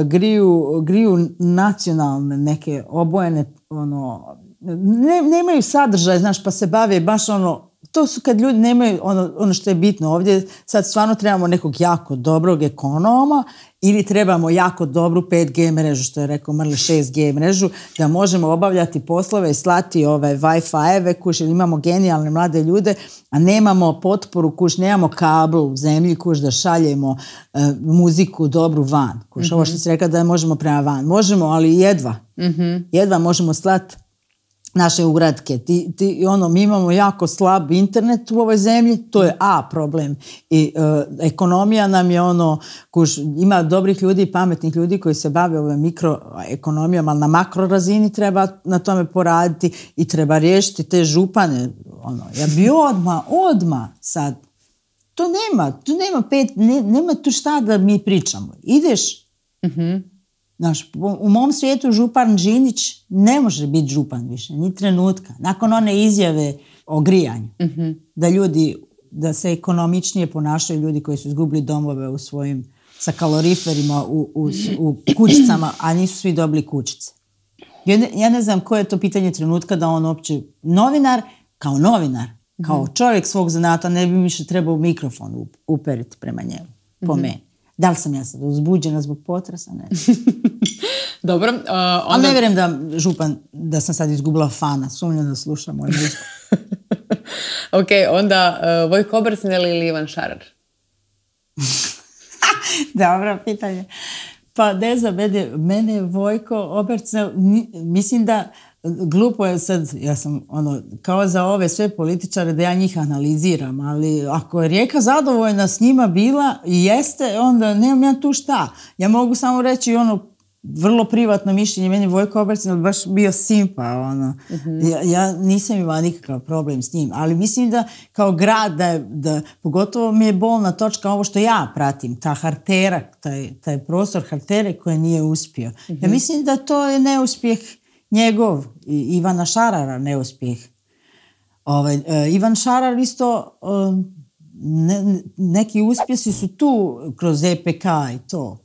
griju, griju nacionalne neke obojene ono, ne, nemaju sadržaj, znaš, pa se bave baš ono, to su kad ljudi nemaju ono, ono što je bitno ovdje, sad stvarno trebamo nekog jako dobrog ekonoma ili trebamo jako dobru 5G mrežu, što je rekao Mrli 6G mrežu, da možemo obavljati poslove i slati ove Wi-Fi-eve, kuš, imamo genijalne mlade ljude, a nemamo potporu, kuš, nemamo kablu u zemlji, kuš, da šaljemo e, muziku dobru van, kuš, ovo što mhm. si rekao da možemo prema van, možemo, ali jedva, mm jedva možemo slati naše ugradke. Ti, ti, ono, mi imamo jako slab internet u ovoj zemlji, to je A problem. I e, ekonomija nam je ono, ima dobrih ljudi i pametnih ljudi koji se bave ove mikroekonomijom, ali na makro razini treba na tome poraditi i treba riješiti te župane. Ono, ja bi odma, odma sad. To nema, tu nema pet, nema tu šta da mi pričamo. Ideš, uh Znaš, u mom svijetu župan Žinić ne može biti župan više, ni trenutka. Nakon one izjave o grijanju, mhm. da ljudi, da se ekonomičnije ponašaju ljudi koji su izgubili domove u svojim, sa kaloriferima u, u, kućicama, a nisu svi dobili kućice. Ja ne, znam koje je to pitanje trenutka da on uopće novinar, kao novinar, mhm. kao čovjek svog zanata ne bi više trebao mikrofon uperiti prema njemu, po mhm. meni. Da li sam ja sad uzbuđena zbog potresa? Ne. (laughs) Dobro. Uh, Ali ne vjerujem da župan, da sam sad izgubila fana. Sumnjam da sluša moj muziku. (laughs) ok, onda uh, Vojko Obersnel ili Ivan Šarar? (laughs) Dobro, pitanje. Pa ne znam, mene, Vojko Obersnel, mislim da glupo je sad, ja sam ono, kao za ove sve političare da ja njih analiziram, ali ako je Rijeka zadovoljna s njima bila i jeste, onda nemam ja tu šta. Ja mogu samo reći ono vrlo privatno mišljenje, meni je Vojko Obercin baš bio simpa, ono. Mhm. Ja, nisam imala nikakav problem s njim, ali mislim da kao grad, da, da, pogotovo mi je bolna točka ovo što ja pratim, ta hartera, taj, prostor hartere koji nije uspio. Ja mhm. mislim da to je neuspjeh njegov i Ivana Šarara neuspjeh. Ovaj, e, Ivan Šarar isto e, neki uspjesi su tu kroz EPK i to.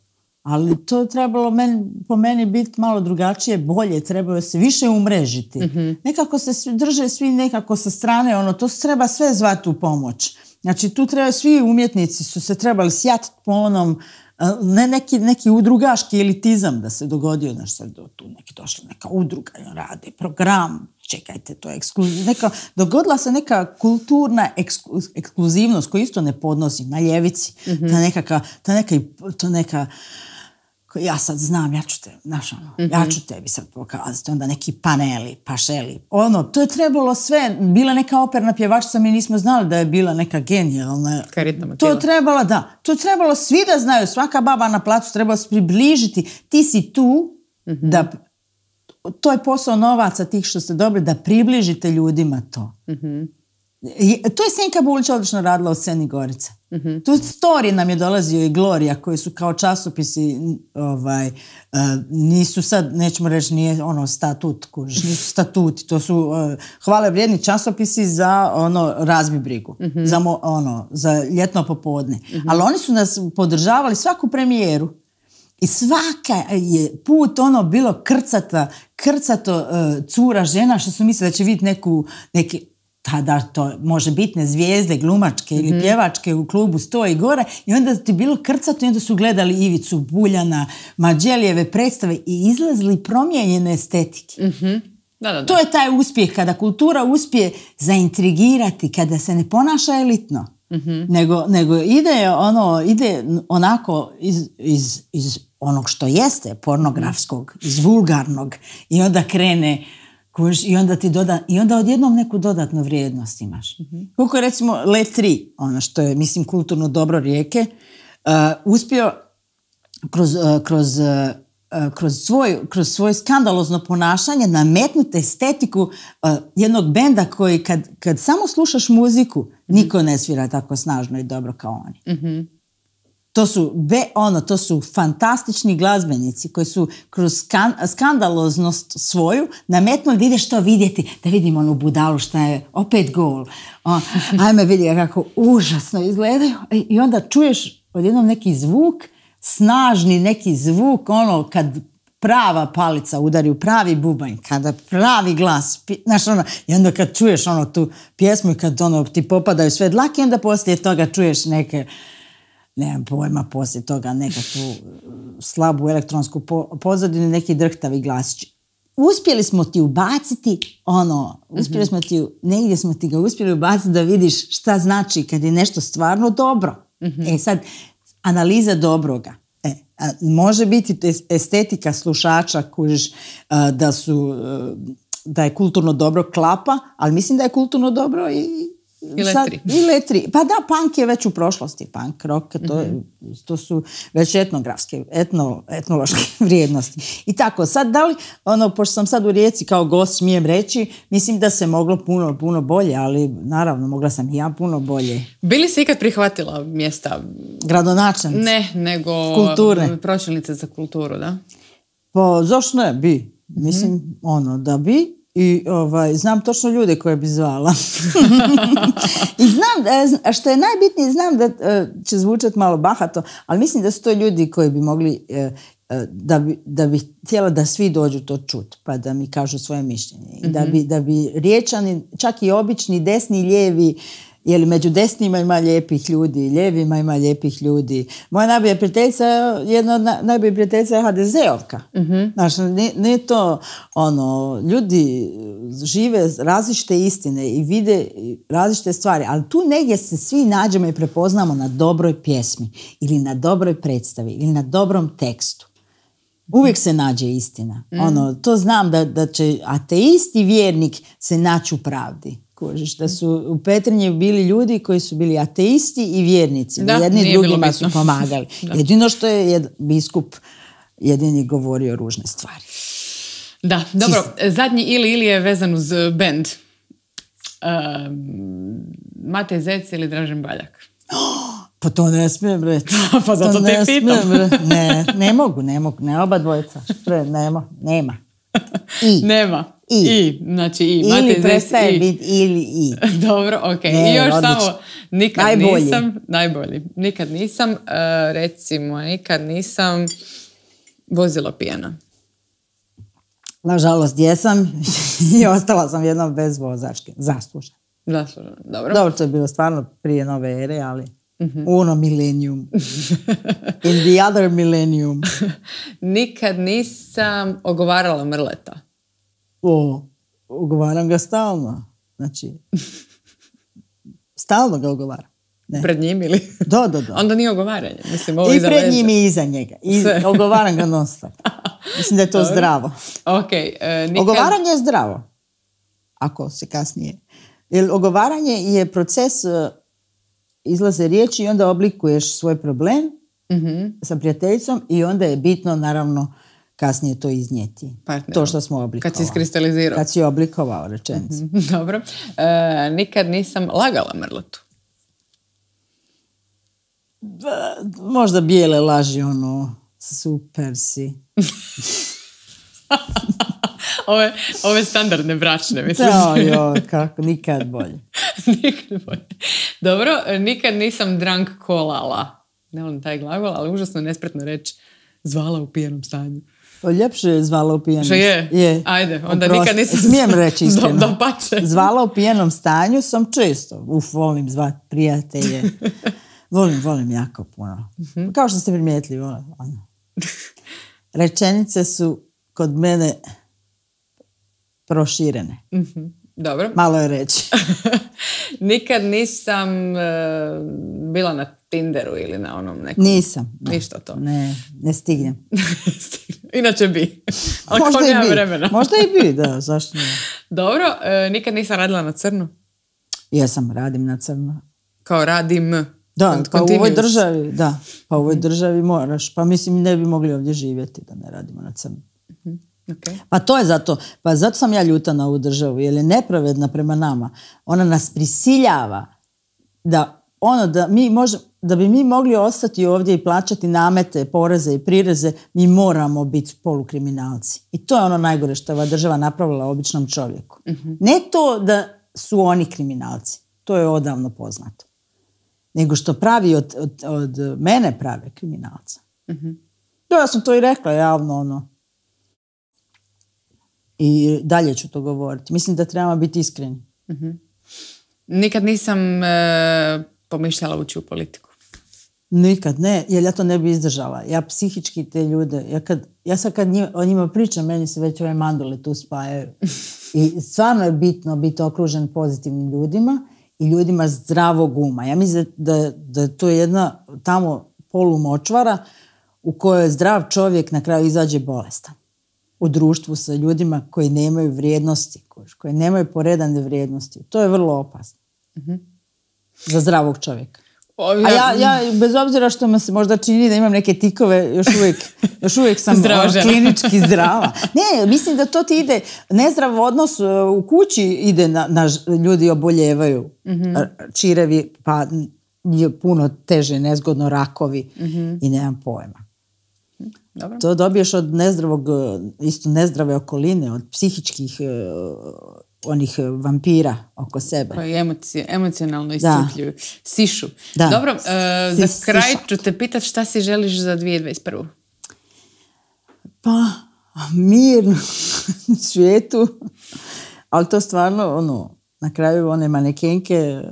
Ali to je trebalo men, po meni biti malo drugačije, bolje, trebalo se više umrežiti. Mhm. Nekako se drže svi nekako sa strane, ono, to treba sve zvati u pomoć. Znači tu treba, svi umjetnici su se trebali sjatiti po onom neki, neki udrugaški elitizam da se dogodio, znaš, sad tu neki došli neka udruga, radi program, čekajte, to je ekskluzivno. dogodila se neka kulturna ekskluzivnost koju isto ne podnosi na ljevici. ta mhm. neka, to neka, ja sad znam, ja ću te, znaš ono, ja mhm. ću tebi sad pokazati, onda neki paneli, pašeli, ono, to je trebalo sve, bila neka operna pjevačica, mi nismo znali da je bila neka genijalna. to je trebalo, da, to je trebalo svi da znaju, svaka baba na placu treba se približiti, ti si tu mhm. da, to je posao novaca tih što ste dobili, da približite ljudima to. mm to je Senka Bulić odlično radila u sceni Gorica. Mhm. Tu story nam je dolazio i Gloria koji su kao časopisi ovaj, e, nisu sad, nećemo reći, nije ono statut, kuž nisu statuti, to su uh, hvale vrijedni časopisi za ono razbi brigu, mhm. za, ono, za ljetno popodne. Mhm. Ali oni su nas podržavali svaku premijeru. I svaka je put ono bilo krcata, krcato e, cura žena što su mislili da će vidjeti neku, neki tada to može bitne zvijezde, glumačke ili mm. u klubu stoji gore i onda ti bilo krcato i onda su gledali Ivicu Buljana, Mađelijeve predstave i izlazili promijenjene estetike. Mhm. Da, da, da. To je taj uspjeh kada kultura uspije zaintrigirati, kada se ne ponaša elitno, mm nego, nego ide, ono, ide onako iz, iz, iz onog što jeste pornografskog, iz vulgarnog i onda krene Kuš, I onda ti doda, i onda odjednom neku dodatnu vrijednost imaš. Mm-hmm. Koliko je recimo Le 3, ono što je, mislim, kulturno dobro rijeke, uh, uspio kroz, uh, kroz, uh, uh, kroz, svoj, kroz svoje skandalozno ponašanje nametnuti estetiku jednog benda koji kad, kad samo slušaš muziku, mm niko ne svira tako snažno i dobro kao oni. mm to su, be, ono, to su fantastični glazbenici koji su kroz skandaloznost svoju nametnuli da ideš to vidjeti, da vidim onu budalu šta je, opet gol. O, ajme vidi kako užasno izgledaju e, i onda čuješ odjednom neki zvuk, snažni neki zvuk, ono kad prava palica udari u pravi bubanj, kada pravi glas, znaš ono, i onda kad čuješ ono tu pjesmu i kad ono ti popadaju sve dlake, onda poslije toga čuješ neke nemam pojma, poslije toga nekakvu uh, slabu elektronsku pozadinu, neki drhtavi glasić. Uspjeli smo ti ubaciti ono, mhm. uspjeli smo ti, negdje smo ti ga uspjeli ubaciti da vidiš šta znači kad je nešto stvarno dobro. Mhm. E sad, analiza dobroga. E, može biti estetika slušača kužiš uh, da su, uh, da je kulturno dobro klapa, ali mislim da je kulturno dobro i i letri. Pa da, punk je već u prošlosti. Punk rock, to, mhm. to su već etnografske, etno, etnološke (laughs) vrijednosti. I tako, sad da li, ono, pošto sam sad u Rijeci kao gost smijem reći, mislim da se moglo puno, puno bolje, ali naravno mogla sam i ja puno bolje. Bili se ikad prihvatila mjesta? gradonačelnik Ne, nego Kulturne. pročelnice za kulturu, da? Pa zašto ne, bi. Mislim, mhm. ono, da bi, i ovaj, znam točno ljude koje bi zvala. (laughs) I znam, e, što je najbitnije, znam da e, će zvučat malo bahato, ali mislim da su to ljudi koji bi mogli, e, da bi, da bi htjela da svi dođu to čut, pa da mi kažu svoje mišljenje. I da mhm. bi, da bi riječani, čak i obični, desni, lijevi, jer među desnima ima lijepih ljudi, ljevima ima lijepih ljudi. Moja najbolja prijateljica je jedna od najboljih prijateljica je HDZ-ovka. Mhm. ne, to ono, ljudi žive različite istine i vide različite stvari, ali tu negdje se svi nađemo i prepoznamo na dobroj pjesmi ili na dobroj predstavi ili na dobrom tekstu. Uvijek se nađe istina. Mhm. Ono, to znam da, da će ateist vjernik se naći u pravdi. Kužiš, da su u Petrinji bili ljudi koji su bili ateisti i vjernici. Da, jedni drugima su pomagali. (laughs) Jedino što je jed, biskup jedini govorio ružne stvari. Da, dobro. Zadnji ili ili je vezan uz bend. Mate Matej Zec ili Dražen Baljak? (gasps) pa to ne smijem reći. (laughs) pa zato to ne (laughs) ne, ne mogu, ne mogu. Ne oba dvojica. Ne, nema. Nema. I. Nema i. I, znači i. Ili Mate, znači (laughs) ili i. Dobro, ok. I još samo, nikad nisam, najbolji, nikad nisam, e, recimo, nikad nisam vozilo pijena. Nažalost, jesam (laughs) i ostala sam jednom bez vozačke. Zaslužen. dobro. Dobro, to je bilo stvarno prije nove ere, ali mm uno milenijum. (laughs) In the other millennium. nikad nisam ogovarala mrleta o, ugovaram ga stalno. Znači, (laughs) stalno ga ugovaram. Ne. Pred njim ili? Do, do, do. Onda nije ogovaranje. Mislim, ovo I pred njim i iza njega. I (laughs) ogovaram ga non stop. (laughs) Mislim da je to zdravo. Ok. E, ogovaranje je zdravo. Ako se kasnije... Jer ogovaranje je proces e, izlaze riječi i onda oblikuješ svoj problem mm sa prijateljicom i onda je bitno naravno kasnije to iznijeti. Pa, to što smo oblikovali. Kad si iskristalizirao. Kad si oblikovao rečenicu. Mhm, mhm, dobro. E, nikad nisam lagala mrlotu. možda bijele laži ono super si. (laughs) ove, standardne bračne, Da, kako, (laughs) nikad bolje. Dobro, nikad nisam drank kolala. Ne volim taj glagol, ali užasno nespretno reći zvala u pijenom stanju. Ljepše je zvala u pijenom. je? Ajde, onda nikad nisam... Smijem reći (laughs) iskreno. Do, Zvala u pijenom stanju sam često. Uf, volim zvat prijatelje. (laughs) volim, volim jako puno. Mhm. Kao što ste primijetili, ono, ono. (laughs) Rečenice su kod mene proširene. Mhm. Dobro. (laughs) Malo je reći. Nikad nisam e, bila na Tinderu ili na onom nekom. Nisam. Ne. Ništa to. Ne, ne stignem. (laughs) Inače bi. (laughs) možda, i bi. Vremena. možda i bi, da, zašto ne. Dobro, e, nikad nisam radila na crnu. Ja sam radim na crno. Kao radim. Da, pa u ovoj državi, da. Pa u ovoj državi moraš. Pa mislim ne bi mogli ovdje živjeti da ne radimo na crno. Mhm. Pa to je zato, pa zato sam ja ljuta na ovu državu, jer je nepravedna prema nama. Ona nas prisiljava da ono da mi možemo, da bi mi mogli ostati ovdje i plaćati namete, poreze i prireze, mi moramo biti polukriminalci. I to je ono najgore što je ova država napravila običnom čovjeku. Mhm. Ne to da su oni kriminalci, to je odavno poznato. Nego što pravi od, od, od mene prave kriminalca. mm Ja sam to i rekla javno, ono, i dalje ću to govoriti. Mislim da trebamo biti iskreni. mm Nikad nisam e, pomišljala ući u politiku. Nikad ne, jer ja to ne bi izdržala. Ja psihički te ljude, ja, kad, ja sad kad njima, o njima pričam, meni se već ove mandule tu spajaju. I stvarno je bitno biti okružen pozitivnim ljudima i ljudima zdravog uma. Ja mislim da, da je to jedna tamo polumočvara u kojoj zdrav čovjek na kraju izađe bolestan u društvu sa ljudima koji nemaju vrijednosti, koji nemaju poredane vrijednosti. To je vrlo opasno. Mhm. Za zdravog čovjeka. A ja, ja, bez obzira što me se možda čini da imam neke tikove, još uvijek, (laughs) još uvijek sam klinički (laughs) zdrava. Ne, mislim da to ti ide, nezdrav odnos e, u kući ide na, na ljudi oboljevaju. Mm-hmm. Čirevi, pa puno teže, nezgodno rakovi mhm. i nemam pojma. Dobro. To dobiješ od nezdravog, e, isto nezdrave okoline, od psihičkih e, onih e, vampira oko sebe. Koji pa emocionalno iscipljuju. Sišu. Da. Dobro, za kraj ću te pitat šta si želiš za 2021. Pa, mir u (laughs) svijetu. Ali to stvarno, ono, na kraju one manekenke e,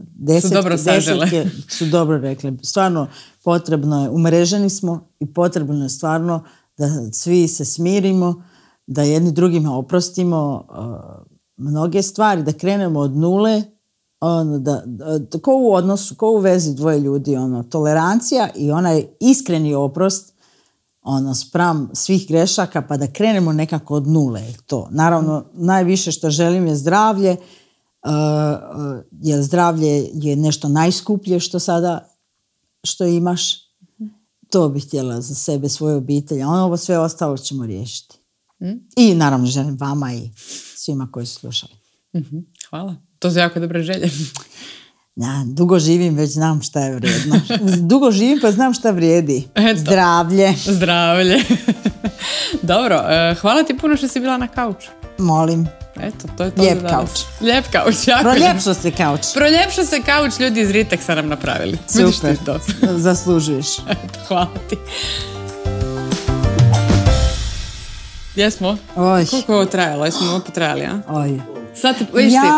desetke, su dobro desetke, su dobro rekli. Stvarno potrebno je, umreženi smo i potrebno je stvarno da svi se smirimo, da jedni drugima oprostimo e, mnoge stvari, da krenemo od nule, ono, da, ko u odnosu, ko u vezi dvoje ljudi, ono, tolerancija i onaj iskreni oprost ono, spram svih grešaka, pa da krenemo nekako od nule. To. Naravno, najviše što želim je zdravlje, Eh, eh, jer zdravlje je nešto najskuplje što sada što imaš. To bih htjela za sebe, svoje obitelje. Ono ovo sve ostalo ćemo riješiti. Mm. I naravno želim vama i svima koji su slušali. Mhm, hvala. To su jako dobre želje. Ja, dugo živim, već znam šta je vrijedno. (laughs) dugo živim pa znam šta vrijedi. Zdravlje. Zdravlje. (laughs) Dobro, eh, hvala ti puno što si bila na kauču. Molim. Eto, to je to Lijep za danas. kauč. Lijep kauč, jako Proljepšo se kauč. Proljepšo se kauč, ljudi iz Riteksa nam napravili. Super, to. zaslužuješ. (laughs) Eto, hvala ti. smo? Oj. Koliko je ovo trajalo? Jesmo ovo potrajali, a? Oj. Sad ti, vidiš ja, to.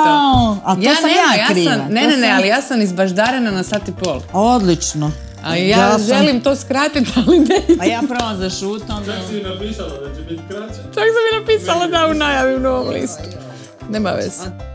A to ja sam ne, ja, kriva. Sam, ne, to ne, ne, sam... ali ja sam izbaždarena na sat i pol. Odlično. A ja, želim to skratiti, (laughs) ali ne A pa ja prvo za Čak si mi napisala da će biti kraće. Čak sam mi napisala da u najavi u novom listu. Nema veze.